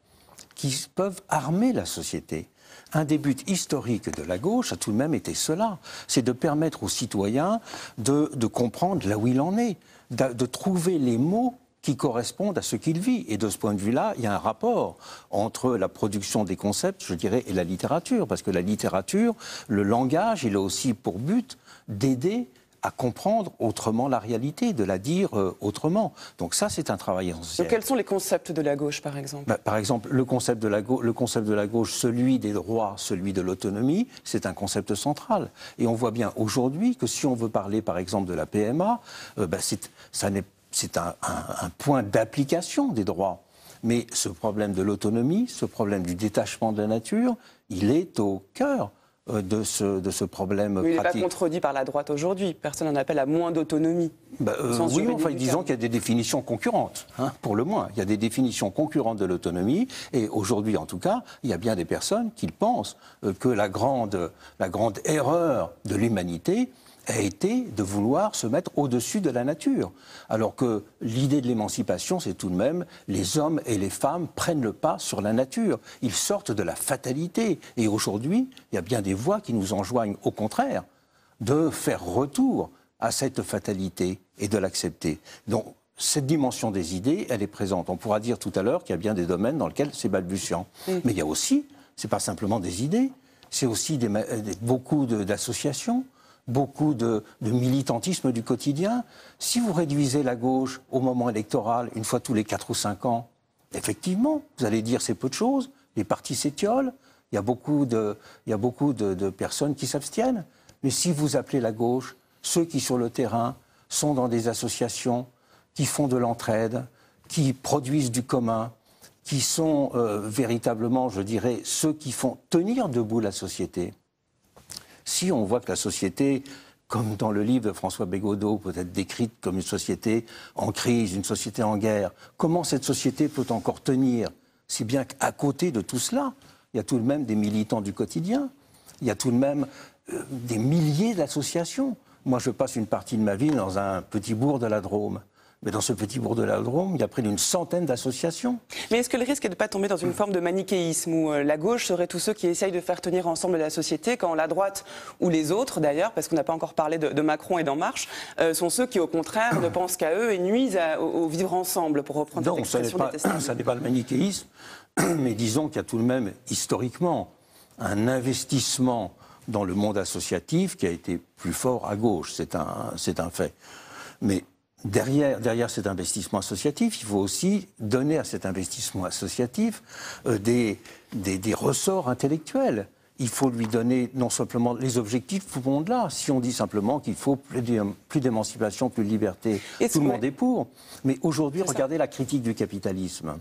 S3: qui peuvent armer la société. Un des buts historiques de la gauche a tout de même été cela, c'est de permettre aux citoyens de, comprendre là où il en est, de, de trouver les mots qui correspondent à ce qu'il vit. Et de ce point de vue-là, il y a un rapport entre la production des concepts, je dirais, et la littérature. Parce que la littérature, le langage, il a aussi pour but d'aider à comprendre autrement la réalité, de la dire euh, autrement. Donc ça, c'est un travail essentiel.
S2: quels sont les concepts de la gauche, par exemple
S3: bah, Par exemple, le concept, de la le concept de la gauche, celui des droits, celui de l'autonomie, c'est un concept central. Et on voit bien aujourd'hui que si on veut parler, par exemple, de la PMA, euh, bah, ça n'est c'est un, un point d'application des droits. Mais ce problème de l'autonomie, ce problème du détachement de la nature, il est au cœur euh, de ce, de ce problème Il n'est pas
S2: contredit par la droite aujourd'hui. Personne n'en appelle à moins d'autonomie.
S3: Bah, euh, oui, enfin, disons qu'il y a des définitions concurrentes, hein, pour le moins. Il y a des définitions concurrentes de l'autonomie. Et aujourd'hui, en tout cas, il y a bien des personnes qui pensent euh, que la grande, la grande erreur de l'humanité, a été de vouloir se mettre au-dessus de la nature. Alors que l'idée de l'émancipation, c'est tout de même les hommes et les femmes prennent le pas sur la nature. Ils sortent de la fatalité. Et aujourd'hui, il y a bien des voix qui nous enjoignent, au contraire, de faire retour à cette fatalité et de l'accepter. Donc, cette dimension des idées, elle est présente. On pourra dire tout à l'heure qu'il y a bien des domaines dans lesquels c'est balbutiant. Mais il y a aussi, c'est pas simplement des idées, c'est aussi beaucoup d'associations beaucoup de, militantisme du quotidien. Si vous réduisez la gauche au moment électoral, une fois tous les 4 ou 5 ans, effectivement, vous allez dire c'est peu de choses, les partis s'étiolent, il y a beaucoup de, personnes qui s'abstiennent. Mais si vous appelez la gauche, ceux qui sur le terrain sont dans des associations, qui font de l'entraide, qui produisent du commun, qui sont euh, véritablement, je dirais, ceux qui font tenir debout la société, si on voit que la société comme dans le livre de François Bégodeau, peut-être décrite comme une société en crise, une société en guerre. Comment cette société peut encore tenir Si bien qu'à côté de tout cela, il y a tout de même des militants du quotidien, il y a tout de même euh, des milliers d'associations. Moi, je passe une partie de ma vie dans un petit bourg de la Drôme. Mais dans ce petit bourg de la Drôme, il y a près d'une centaine d'associations.
S2: Mais est-ce que le risque est de ne pas tomber dans une forme de manichéisme où euh, la gauche serait tous ceux qui essayent de faire tenir ensemble la société quand la droite ou les autres d'ailleurs, parce qu'on n'a pas encore parlé de, Macron et d'En Marche, euh, sont ceux qui
S3: au contraire ne pensent qu'à eux et nuisent au, vivre ensemble, pour reprendre non, cette expression Non, ça n'est pas, le manichéisme, mais disons qu'il y a tout de même, historiquement, un investissement dans le monde associatif qui a été plus fort à gauche, c'est un, un fait. Mais Derrière, derrière, cet investissement associatif, il faut aussi donner à cet investissement associatif euh, des, des, ressorts intellectuels. Il faut lui donner non simplement les objectifs, tout le monde là. Si on dit simplement qu'il faut plus d'émancipation, plus de liberté, tout le monde est pour. Mais aujourd'hui, regardez la critique du capitalisme.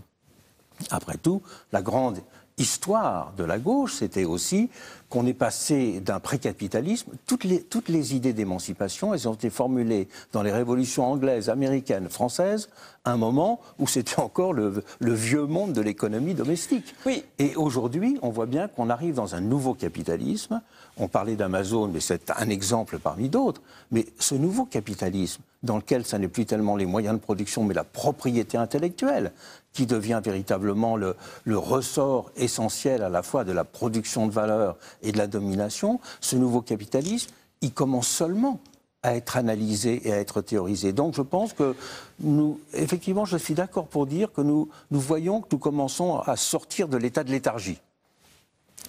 S3: Après tout, la grande histoire de la gauche, c'était aussi qu'on est passé d'un précapitalisme. Toutes les, toutes les idées d'émancipation, elles ont été formulées dans les révolutions anglaises, américaines, françaises, à un moment où c'était encore le, le, vieux monde de l'économie domestique. Oui. Et aujourd'hui, on voit bien qu'on arrive dans un nouveau capitalisme. On parlait d'Amazon, mais c'est un exemple parmi d'autres. Mais ce nouveau capitalisme, dans lequel ça n'est plus tellement les moyens de production, mais la propriété intellectuelle qui devient véritablement le, ressort essentiel à la fois de la production de valeur et de la domination, ce nouveau capitalisme, il commence seulement à être analysé et à être théorisé. Donc je pense que nous, effectivement, je suis d'accord pour dire que nous, nous voyons que nous commençons à sortir de l'état de léthargie.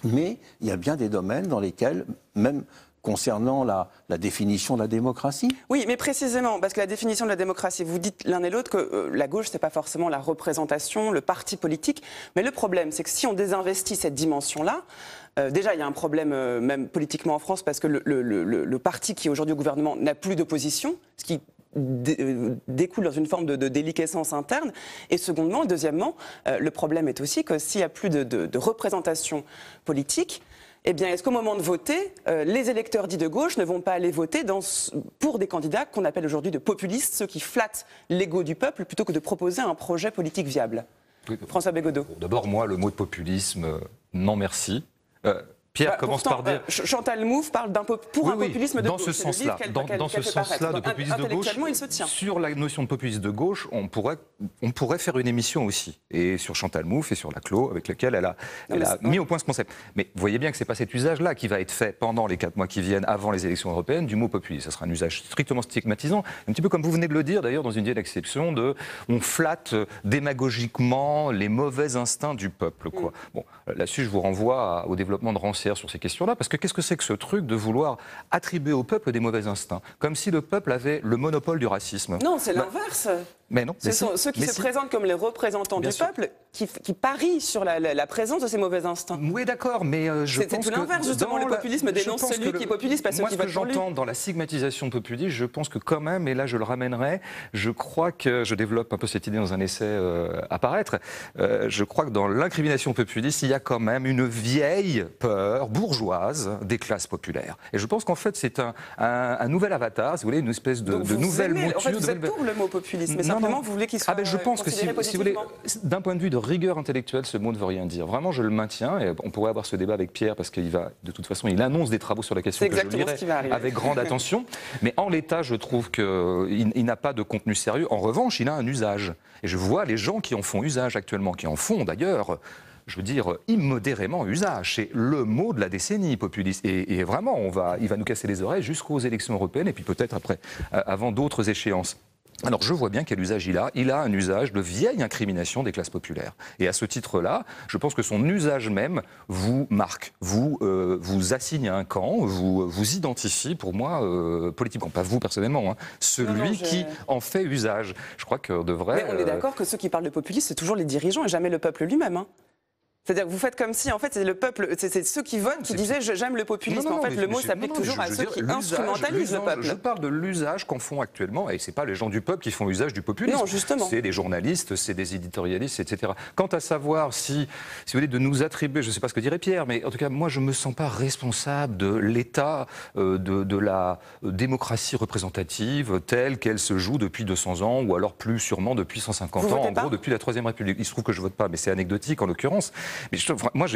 S3: Mais il y a bien des domaines dans lesquels, même concernant la, définition de la démocratie
S2: Oui, mais précisément, parce que la définition de la démocratie, vous dites l'un et l'autre que euh, la gauche, ce n'est pas forcément la représentation, le parti politique, mais le problème, c'est que si on désinvestit cette dimension-là, euh, déjà, il y a un problème euh, même politiquement en France, parce que le, parti qui est aujourd'hui au gouvernement n'a plus d'opposition, ce qui découle dans une forme de, déliquescence interne. Et secondement, deuxièmement, le problème est aussi que s'il n'y a plus de, de représentation politique, eh bien, est-ce qu'au moment de voter, euh, les électeurs dits de gauche ne vont pas aller voter dans, pour des candidats qu'on appelle aujourd'hui de populistes, ceux qui flattent l'ego du peuple plutôt que de proposer un projet politique viable François
S1: Bégodeau. D'abord, moi, le mot de populisme, non euh, merci. Euh, Pierre bah, commence par dire. Euh, Chantal
S2: Mouffe parle d'un pour un populisme de dans Ce sens -là, dans, ce sens-là, de populisme de gauche,
S1: il sur la notion de populisme de gauche, on pourrait, on pourrait faire une émission aussi, et sur Chantal Mouffe et sur la avec laquelle elle a, a mis au point ce concept. Mais vous voyez bien que c'est pas cet usage-là qui va être fait pendant les quatre mois qui viennent, avant les élections européennes, du mot populisme. Ça sera un usage strictement stigmatisant, un petit peu comme vous venez de le dire d'ailleurs dans une idée d'exception de, on flatte démagogiquement les mauvais instincts du peuple. Quoi. Mm. Bon, là-dessus, je vous renvoie au développement de Rancière sur ces questions-là, parce que qu'est-ce que c'est que ce truc de vouloir attribuer au peuple des mauvais instincts Comme si le peuple avait le monopole du racisme. Non, c'est bah, l'inverse. Mais non. Ce sont ceux qui se présentent
S2: comme les représentants du peuple qui, parient sur la, présence de ces mauvais instincts. Oui, d'accord, mais euh, je pense que... C'est tout l'inverse, justement, le populisme dénonce celui qui est populiste, pas ce que j'entends
S1: dans la stigmatisation populiste, je pense que quand même, et là je le ramènerai, je crois que, je développe un peu cette idée dans un essai euh, à paraître, euh, je crois que dans l'incrimination populiste, il y a quand même une vieille peur bourgeoise des classes populaires. Et je pense qu'en fait, c'est un, nouvel avatar, si vous voulez, une espèce de, de nouvelle aimez, vous êtes pour le mot populisme, mais vous voulez
S2: qu'il soit ah ben je pense que si, vous voulez,
S1: d'un point de vue de rigueur intellectuelle, ce mot ne veut rien dire. Vraiment, je le maintiens. on pourrait avoir ce débat avec Pierre parce qu'il va, de toute façon, il annonce des travaux sur la question que je ce qui avec grande attention. Mais en l'état, je trouve qu'il il, n'a pas de contenu sérieux. En revanche, il a un usage. Et je vois les gens qui en font usage actuellement, qui en font d'ailleurs je veux dire, immodérément usage. C'est le mot de la décennie populiste. Et, vraiment, on va, il va nous casser les oreilles jusqu'aux élections européennes et puis peut-être après, euh, avant d'autres échéances. Alors je vois bien quel usage il a. Il a un usage de vieille incrimination des classes populaires. Et à ce titre-là, je pense que son usage même vous marque, vous euh, vous assigne à un camp, vous vous identifie pour moi euh, politiquement, pas vous personnellement, hein. celui qui en fait usage. Je crois que devrait. Mais on est euh, d'accord
S2: que ceux qui parlent de populisme, c'est toujours les dirigeants et jamais le peuple lui-même. Hein. C'est-à-dire que vous faites comme si, en fait, c'est le peuple, c'est ceux qui votent qui disaient j'aime le populisme. en fait, le mot s'applique toujours à ceux qui instrumentalisent le peuple. Je
S1: parle de l'usage qu'on font actuellement, et c'est pas les gens du peuple qui font usage du populisme. Non, justement. C'est des journalistes, c'est des éditorialistes, etc. Quant à savoir si, si vous voulez, de nous attribuer, je ne sais pas ce que dirait Pierre, mais en tout cas, moi, je ne me sens pas responsable de l'état euh, de, la démocratie représentative telle qu'elle se joue depuis 200 ans, ou alors plus sûrement depuis 150 ans, en gros, depuis la Troisième République. Il se trouve que je ne vote pas, mais c'est anecdotique en l'occurrence. Mais je, moi,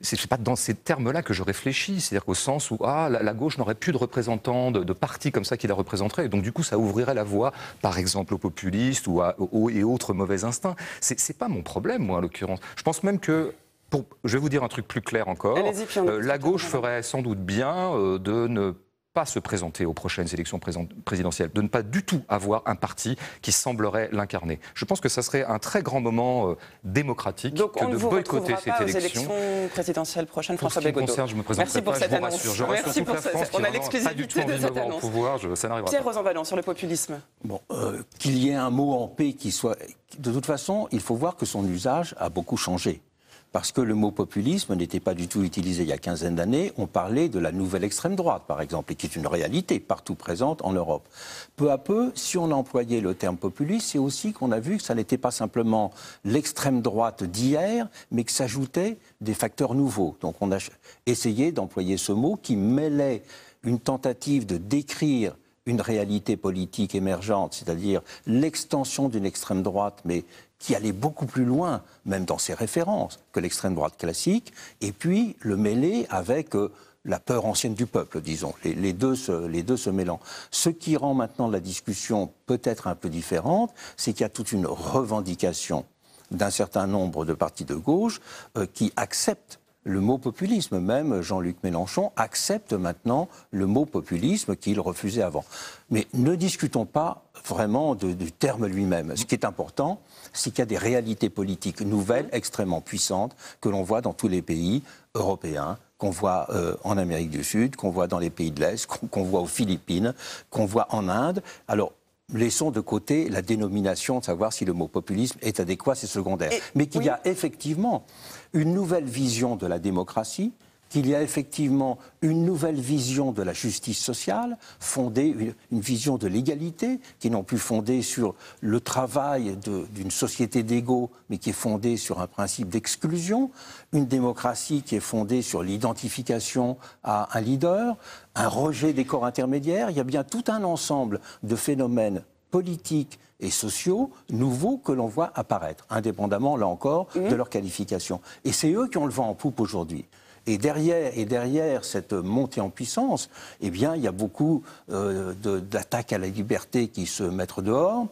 S1: c'est pas dans ces termes-là que je réfléchis, c'est-à-dire qu'au sens où ah, la, gauche n'aurait plus de représentants de, de partis comme ça qui la représenteraient, et donc du coup, ça ouvrirait la voie, par exemple, aux populistes ou aux, et autres mauvais instincts. C'est pas mon problème, moi, en l'occurrence. Je pense même que pour, je vais vous dire un truc plus clair encore. Euh, la gauche ferait sans doute bien euh, de ne de ne pas se présenter aux prochaines élections présidentielles, de ne pas du tout avoir un parti qui semblerait l'incarner. Je pense que ça serait un très grand moment euh, démocratique que de vous boycotter cette élection. Aux
S2: élections présidentielles prochaines, François pour ce qui me concerne, je me présente Merci pour cette je vous annonce.
S1: Je Merci pour on a l'exclusivité de cette annonce. Pouvoir, je... ça Pierre
S2: Rosanvallon sur le populisme.
S3: Bon, euh, qu'il y ait un mot en paix qui soit de toute façon, il faut voir que son usage a beaucoup changé parce que le mot populisme n'était pas du tout utilisé il y a quinzaine d'années. On parlait de la nouvelle extrême droite, par exemple, et qui est une réalité partout présente en Europe. Peu à peu, si on a employé le terme populiste, c'est aussi qu'on a vu que ça n'était pas simplement l'extrême droite d'hier, mais que s'ajoutaient des facteurs nouveaux. Donc on a essayé d'employer ce mot qui mêlait une tentative de décrire une réalité politique émergente, c'est-à-dire l'extension d'une extrême droite, mais qui allait beaucoup plus loin, même dans ses références, que l'extrême droite classique, et puis le mêler avec euh, la peur ancienne du peuple, disons, les, deux se, les deux se mêlant. Ce qui rend maintenant la discussion peut-être un peu différente, c'est qu'il y a toute une revendication d'un certain nombre de partis de gauche euh, qui acceptent le mot populisme. Même Jean-Luc Mélenchon accepte maintenant le mot populisme qu'il refusait avant. Mais ne discutons pas vraiment du terme lui-même. Ce qui est important, c'est qu'il y a des réalités politiques nouvelles extrêmement puissantes que l'on voit dans tous les pays européens, qu'on voit euh, en Amérique du Sud, qu'on voit dans les pays de l'Est, qu'on voit aux Philippines, qu'on voit en Inde. Alors, laissons de côté la dénomination de savoir si le mot populisme est adéquat, c'est secondaire. Mais qu'il y a effectivement une nouvelle vision de la démocratie, qu'il y a effectivement une nouvelle vision de la justice sociale, fondée, une, vision de l'égalité, qui n'est plus fondée sur le travail d'une société d'égaux, mais qui est fondée sur un principe d'exclusion, une démocratie qui est fondée sur l'identification à un leader, un rejet des corps intermédiaires. Il y a bien tout un ensemble de phénomènes politiques, et sociaux nouveaux que l'on voit apparaître, indépendamment, là encore, mmh. de leur qualification. Et c'est eux qui ont le vent en poupe aujourd'hui. Et derrière, et derrière cette montée en puissance, eh bien, il y a beaucoup euh, d'attaques à la liberté qui se mettent dehors,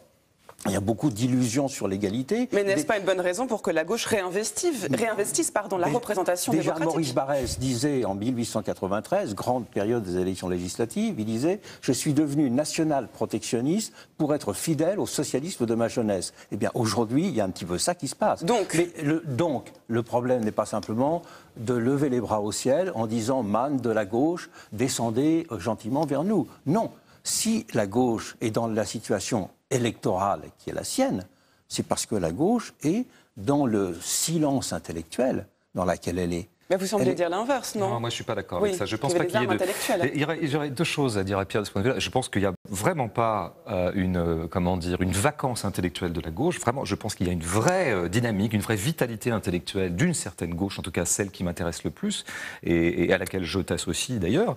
S3: il y a beaucoup d'illusions sur l'égalité. Mais n'est-ce
S2: pas une bonne raison pour que la gauche réinvestisse, réinvestisse pardon, la représentation Déjà, Maurice
S3: Barrès disait en 1893, grande période des élections législatives, il disait « Je suis devenu national protectionniste pour être fidèle au socialisme de ma jeunesse ». Eh bien, aujourd'hui, il y a un petit peu ça qui se passe. Donc, le, donc, le problème n'est pas simplement de lever les bras au ciel en disant « Man de la gauche, descendez gentiment vers nous ». Non si la gauche est dans la situation électorale qui est la sienne, c'est parce que la gauche est dans le silence intellectuel dans lequel elle est.
S2: Mais vous semblez dire l'inverse, non, non Moi, je ne suis pas d'accord avec ça. Je pense pas qu'il y ait de...
S1: J'aurais deux choses à dire à Pierre de ce point de vue-là. Je pense qu'il n'y a vraiment pas euh, une, euh, comment dire, une vacance intellectuelle de la gauche. Vraiment, je pense qu'il y a une vraie euh, dynamique, une vraie vitalité intellectuelle d'une certaine gauche, en tout cas celle qui m'intéresse le plus et, à laquelle je t'associe d'ailleurs.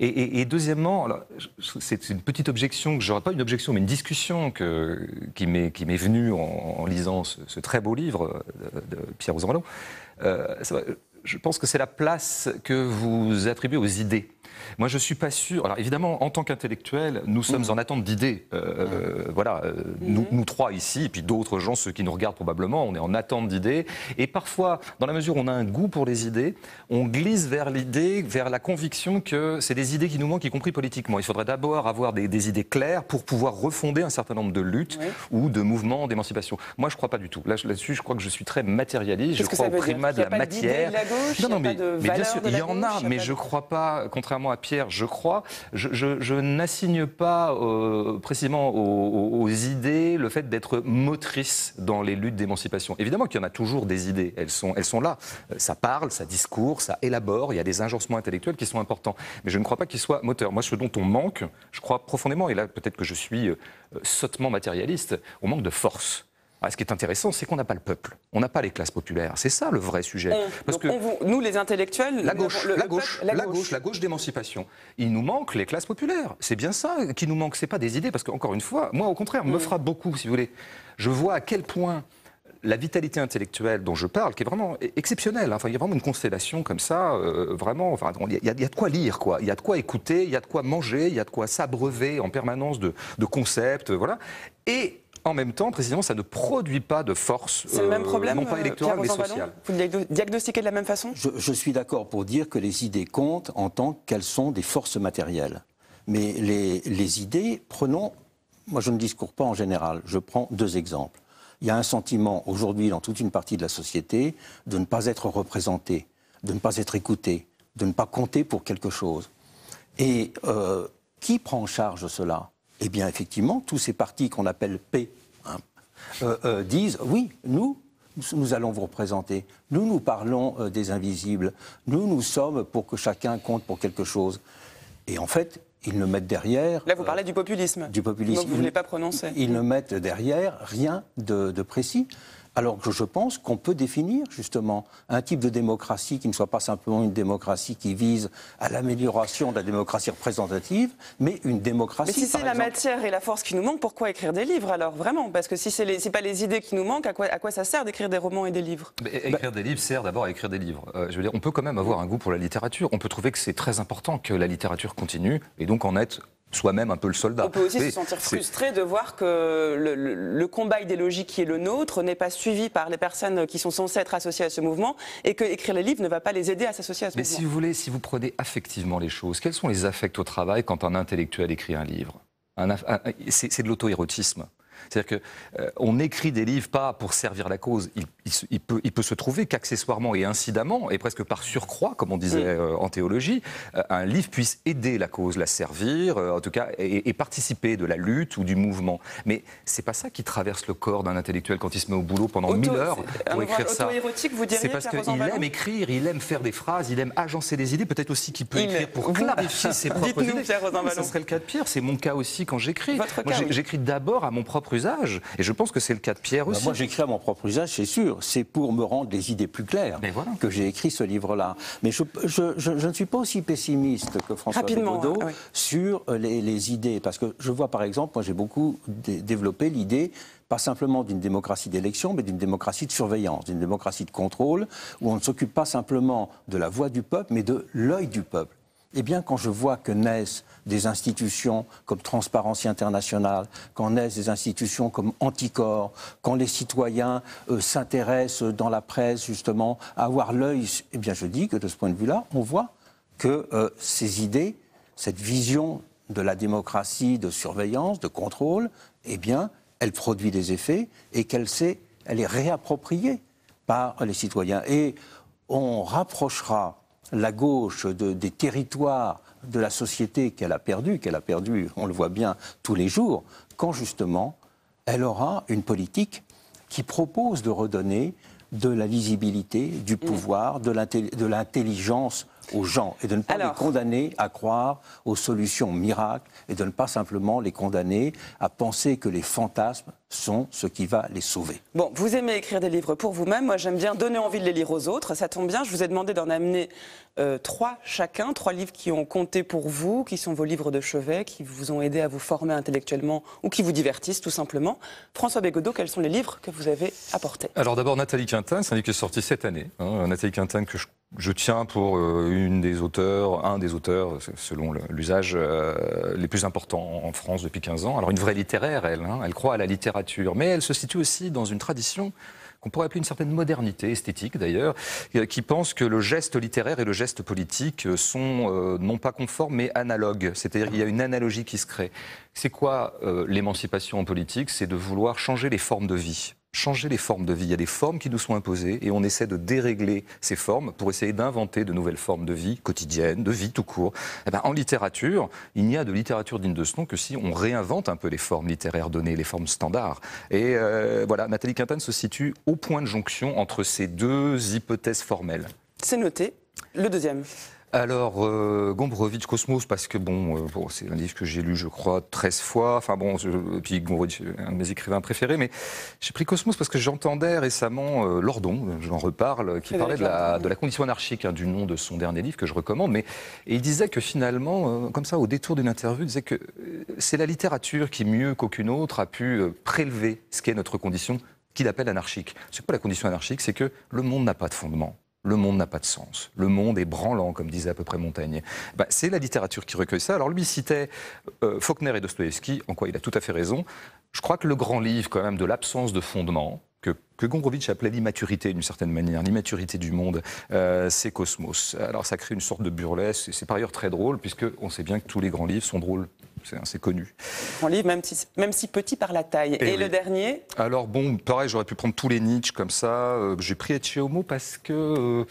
S1: et, deuxièmement, c'est une petite objection que j'aurais pas une objection, mais une discussion que, qui m'est venue en, lisant ce, très beau livre de, de Pierre Ozanlon. Euh, je pense que c'est la place que vous attribuez aux idées. Moi, je ne suis pas sûr. Alors, évidemment, en tant qu'intellectuel, nous sommes mhm. en attente d'idées. Euh, euh, euh, voilà, mhm. nous, trois ici, et puis d'autres gens, ceux qui nous regardent probablement, on est en attente d'idées. Et parfois, dans la mesure où on a un goût pour les idées, on glisse vers l'idée, vers la conviction que c'est des idées qui nous manquent, y compris politiquement. Il faudrait d'abord avoir des, idées claires pour pouvoir refonder un certain nombre de luttes ou de mouvements d'émancipation. Moi, je ne crois pas du tout. Là-dessus, je crois que je suis très matérialiste. Je crois au primat de la matière. non, non, mais, bien sûr, il y en a, mais je crois pas, contrairement à Pierre, je crois, je, n'assigne pas euh, précisément aux, idées le fait d'être motrice dans les luttes d'émancipation. Évidemment qu'il y en a toujours des idées, elles sont, elles sont là. Euh, ça parle, ça discours, ça élabore, il y a des agencements intellectuels qui sont importants. Mais je ne crois pas qu'ils soient moteurs. Moi, ce dont on manque, je crois profondément, et là peut-être que je suis euh, sottement matérialiste, on manque de force. Ah, ce qui est intéressant, c'est qu'on n'a pas le peuple, on n'a pas les classes populaires. C'est ça le vrai sujet. Parce que
S2: nous, les intellectuels, la gauche, la, gauche la,
S1: gauche, la gauche d'émancipation. Il nous manque les classes populaires. C'est bien ça qui nous manque. C'est pas des idées. Parce qu'encore une fois, moi, au contraire, me mm. frappe beaucoup, si vous voulez. Je vois à quel point la vitalité intellectuelle dont je parle, qui est vraiment e-, exceptionnelle. Hein. Enfin, il y a vraiment une constellation comme ça, euh, vraiment. Enfin, il y, a de quoi lire, quoi. Il y a de quoi écouter, il y a de quoi manger, il y a de quoi s'abreuver en permanence de, de concepts, voilà. Et en même temps, Président, ça ne produit pas de force, le même euh, non pas euh, électorale, mais sociale.
S3: Vous le diagnostiquez de la même façon je, suis d'accord pour dire que les idées comptent en tant qu'elles sont des forces matérielles. Mais les, idées, prenons, moi je ne discours pas en général, je prends deux exemples. Il y a un sentiment aujourd'hui dans toute une partie de la société de ne pas être représenté, de ne pas être écouté, de ne pas compter pour quelque chose. Et euh, qui prend en charge cela eh bien effectivement, tous ces partis qu'on appelle P hein, euh, euh, disent oui, nous, nous allons vous représenter. Nous, nous parlons euh, des invisibles. Nous, nous sommes pour que chacun compte pour quelque chose. Et en fait, ils ne mettent derrière.
S2: Là, vous parlez du populisme. Du populisme. Donc, vous ne voulez pas prononcer. Ils ne
S3: mettent derrière rien de précis alors que je pense qu'on peut définir justement un type de démocratie qui ne soit pas simplement une démocratie qui vise à l'amélioration de la démocratie représentative, mais une démocratie. Mais si c'est la
S2: matière et la force qui nous manquent, pourquoi écrire des livres alors vraiment Parce que si ce n'est pas les idées qui nous manquent, à quoi, ça sert d'écrire des romans et des livres
S1: Écrire des livres sert d'abord à écrire des livres. Euh, je veux dire, on peut quand même avoir un goût pour la littérature. On peut trouver que c'est très important que la littérature continue et donc en être soi-même un peu le soldat. On peut aussi se sentir frustré
S2: de voir que le, le, combat idéologique qui est le nôtre n'est pas suivi par les personnes qui sont censées être associées à ce mouvement et que écrire les livres ne va pas les aider à s'associer à ce mouvement. Mais si vous
S1: voulez, si vous prenez affectivement les choses, quels sont les affects au travail quand un intellectuel écrit un livre c'est de l'auto-érotisme. C'est-à-dire qu'on euh, écrit des livres pas pour servir la cause. Il, peut, se trouver qu'accessoirement et incidemment, et presque par surcroît, comme on disait mm. euh, en théologie, euh, un livre puisse aider la cause, la servir, en tout cas, et, participer de la lutte ou du mouvement. Mais c'est pas ça qui traverse le corps d'un intellectuel quand il se met au boulot pendant 1000 mille heures pour écrire ça.
S2: C'est parce qu'il aime
S1: écrire, il aime faire des phrases, il aime agencer des idées, peut-être aussi qu'il peut écrire pour clarifier ses propres idées. le cas de Pierre, c'est mon cas aussi quand j'écris.
S3: j'écris d'abord à mon propre usage. Et je pense que c'est le cas de Pierre bah, aussi. moi, j'écris à mon propre usage, c'est sûr. C'est pour me rendre les idées plus claires que j'ai écrit ce livre-là. Mais je, je, ne suis pas aussi pessimiste que François Rapidement. Ah sur euh, les, les, idées. Parce que je vois, par exemple, moi, j'ai beaucoup développé l'idée pas simplement d'une démocratie d'élection, mais d'une démocratie de surveillance, d'une démocratie de contrôle, où on ne s'occupe pas simplement de la voix du peuple, mais de l'œil du peuple. Eh bien, quand je vois que naissent des institutions comme Transparency International, quand naissent des institutions comme Anticorps, quand les citoyens euh, s'intéressent dans la presse justement à avoir l'œil, eh bien, je dis que de ce point de vue-là, on voit que euh, ces idées, cette vision de la démocratie, de surveillance, de contrôle, eh bien, elle produit des effets et qu'elle elle est réappropriée par les citoyens. Et on rapprochera la gauche des territoires de la société qu'elle a perdue, qu'elle a perdu, on le voit bien tous les jours, quand justement elle aura une politique qui propose de redonner de la visibilité, du mm. pouvoir, de l'intelligence aux gens et de ne pas les condamner à croire aux solutions miracles et de ne pas simplement les condamner à penser que les fantasmes sont ce qui va les sauver.
S2: Bon, vous aimez écrire des livres pour vous-même. Moi, j'aime bien donner envie de les lire aux autres. Ça tombe bien. Je vous ai demandé d'en amener euh, trois chacun, trois livres qui ont compté pour vous, qui sont vos livres de chevet, qui vous ont aidé à vous former intellectuellement ou qui vous divertissent tout simplement. François Bégodeau, quels sont les livres que vous avez apportés
S1: Alors d'abord, Nathalie Quintin, c'est un livre qui est sorti cette année. Hein. Nathalie Quintin que je tiens pour euh, une des auteurs, un des auteurs, selon l'usage, euh, les plus importants en France depuis 15 ans. Alors une vraie littéraire, elle, hein. elle croit à la littérature mais elle se situe aussi dans une tradition qu'on pourrait appeler une certaine modernité esthétique d'ailleurs, euh, qui pense que le geste littéraire et le geste politique euh, sont euh, non pas conformes mais analogues. C'est-à-dire qu'il y a une analogie qui se crée. C'est quoi l'émancipation en politique C'est de vouloir changer les formes de vie changer les formes de vie. Il y a des formes qui nous sont imposées et on essaie de dérégler ces formes pour essayer d'inventer de nouvelles formes de vie quotidienne, de vie tout court. Eh ben, en littérature, il n'y a de littérature digne de ce nom que si on réinvente un peu les formes littéraires données, les formes standards. Et euh, voilà, Nathalie Quintane se situe au point de jonction entre ces deux hypothèses formelles.
S2: C'est noté. Le deuxième.
S1: Alors, euh, Gombrowicz Cosmos, parce que euh, bon, c'est un livre que j'ai lu, je crois, 13 fois. Enfin bon, je, et puis Gombrowicz, euh, un de mes écrivains préférés. Mais j'ai pris Cosmos parce que j'entendais récemment Lordon, j'en reparle, qui parlait de la, condition anarchique, hein, du nom de son dernier livre que je recommande. Mais il disait que finalement, comme ça, au détour d'une interview, il disait que c'est la littérature qui, mieux qu'aucune autre, a pu prélever ce qu'est notre condition qu'il appelle anarchique. C'est pas la condition anarchique C'est que le monde n'a pas de fondement le monde n'a pas de sens. Le monde est branlant, comme disait à peu près Montaigne. Bah, c'est la littérature qui recueille ça. Alors lui citait euh, Faulkner et Dostoïevski, en quoi il a tout à fait raison. Je crois que le grand livre, quand même, de l'absence de fondement, que, que appelait l'immaturité d'une certaine manière, l'immaturité du monde, euh, c'est Cosmos. Alors ça crée une sorte de burlesque, c'est par ailleurs très drôle, puisque on sait bien que tous les grands livres sont drôles c'est connu.
S2: Mon livre, même si, même si petit par la taille. Eh Et, le dernier
S1: Alors bon, pareil, j'aurais pu prendre tous les niches comme ça. Euh, j'ai pris Etchehomo parce que... Euh,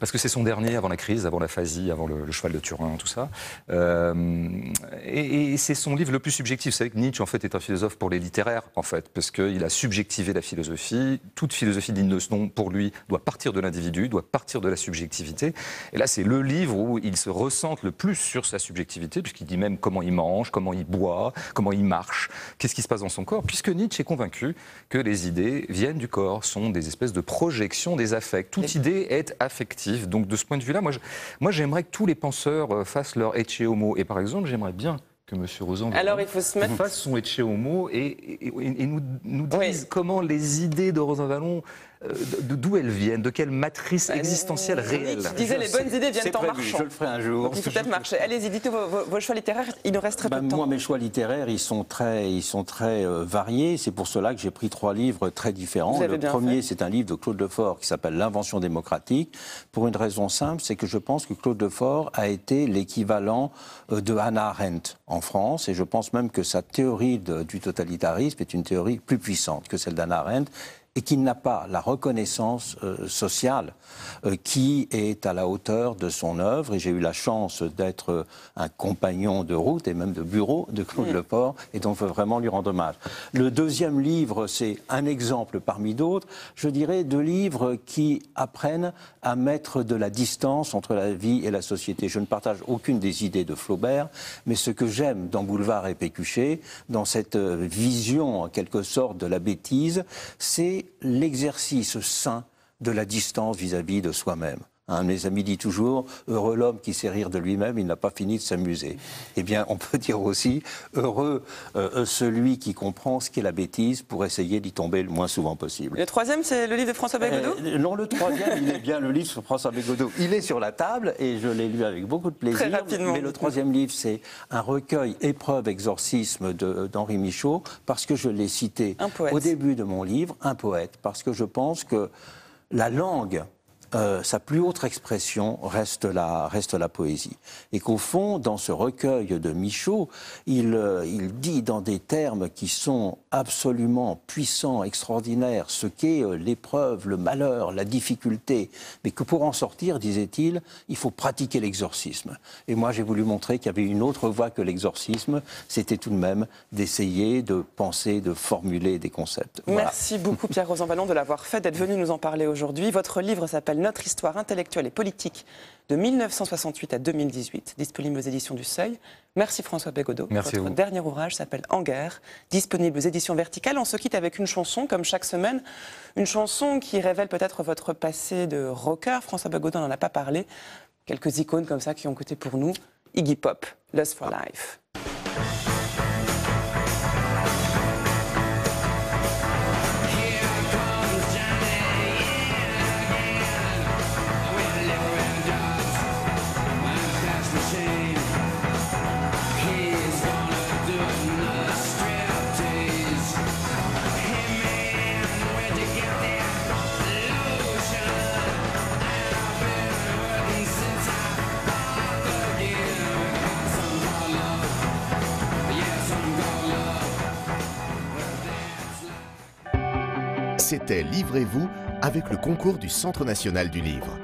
S1: parce que c'est son dernier avant la crise, avant la phasie, avant le, cheval de Turin, tout ça. Euh, et, et c'est son livre le plus subjectif. Vous savez que Nietzsche, en fait, est un philosophe pour les littéraires, en fait, parce qu'il a subjectivé la philosophie. Toute philosophie digne de ce nom, pour lui, doit partir de l'individu, doit partir de la subjectivité. Et là, c'est le livre où il se ressente le plus sur sa subjectivité, puisqu'il dit même comment il mange, comment il boit, comment il marche, qu'est-ce qui se passe dans son corps, puisque Nietzsche est convaincu que les idées viennent du corps, sont des espèces de projections des affects. Toute idée est affective. Donc de ce point de vue-là, moi, moi j'aimerais que tous les penseurs euh, fassent leur Ecce Homo. Et par exemple, j'aimerais bien que M. Rosan fasse son Ecce Homo et, et, nous, nous dise comment les idées de Rosan Vallon euh, d'où elles viennent, de quelle matrice bah, existentielle réelle. Je disais, les bonnes idées viennent en marchant. Je le ferai un jour.
S2: il Allez-y, dites vos, vos, choix littéraires.
S3: Il nous reste très bah, peu de temps. Moi, mes choix littéraires, ils sont très, ils sont très euh, variés. C'est pour cela que j'ai pris trois livres très différents. Le premier, c'est un livre de Claude Lefort qui s'appelle L'invention démocratique. Pour une raison simple, c'est que je pense que Claude Lefort a été l'équivalent euh, de Hannah Arendt en France. Et je pense même que sa théorie du totalitarisme est une théorie plus puissante que celle d'Hannah Arendt et qui n'a pas la reconnaissance euh, sociale euh, qui est à la hauteur de son œuvre. Et j'ai eu la chance d'être euh, un compagnon de route et même de bureau de Claude mm. Leport, et donc veux vraiment lui rendre hommage. Le deuxième livre, c'est un exemple parmi d'autres, je dirais de livres qui apprennent à mettre de la distance entre la vie et la société. Je ne partage aucune des idées de Flaubert, mais ce que j'aime dans Boulevard et Pécuchet, dans cette vision en quelque sorte de la bêtise, c'est l'exercice sain de la distance vis à -vis de soi-même. Hein, mes amis dit toujours Heureux l'homme qui sait rire de lui-même, il n'a pas fini de s'amuser. Eh bien, on peut dire aussi Heureux euh, celui qui comprend ce qu'est la bêtise pour essayer d'y tomber le moins souvent possible. Le troisième, c'est le livre de François euh, Bégodeau Non, le troisième, il est bien le livre de François Bégodeau. Il est sur la table et je l'ai lu avec beaucoup de plaisir. rapidement. Mais le troisième livre, c'est un recueil épreuve exorcisme d'Henri Michaud, parce que je l'ai cité au début de mon livre, un poète, parce que je pense que la langue euh, sa plus haute expression reste la, reste la poésie. Et qu'au fond, dans ce recueil de Michaud, il, euh, il dit dans des termes qui sont absolument puissants, extraordinaires, ce qu'est euh, l'épreuve, le malheur, la difficulté, mais que pour en sortir, disait-il, il faut pratiquer l'exorcisme. Et moi, j'ai voulu montrer qu'il y avait une autre voie que l'exorcisme, c'était tout de même d'essayer de penser, de formuler des concepts.
S2: Merci beaucoup, Pierre Rosanvallon, de l'avoir fait, d'être venu nous en parler aujourd'hui. Votre livre s'appelle notre histoire intellectuelle et politique de 1968 à 2018, disponible aux éditions du Seuil. Merci François Bégodeau. Merci Votre dernier ouvrage s'appelle En guerre, disponible aux éditions verticales. On se quitte avec une chanson, comme chaque semaine, une chanson qui révèle peut-être votre passé de rocker. François Bégodeau n'en a pas parlé. Quelques icônes comme ça qui ont coûté pour nous Iggy Pop, Lust for Life.
S3: C'était Livrez-vous avec le concours du Centre national du livre.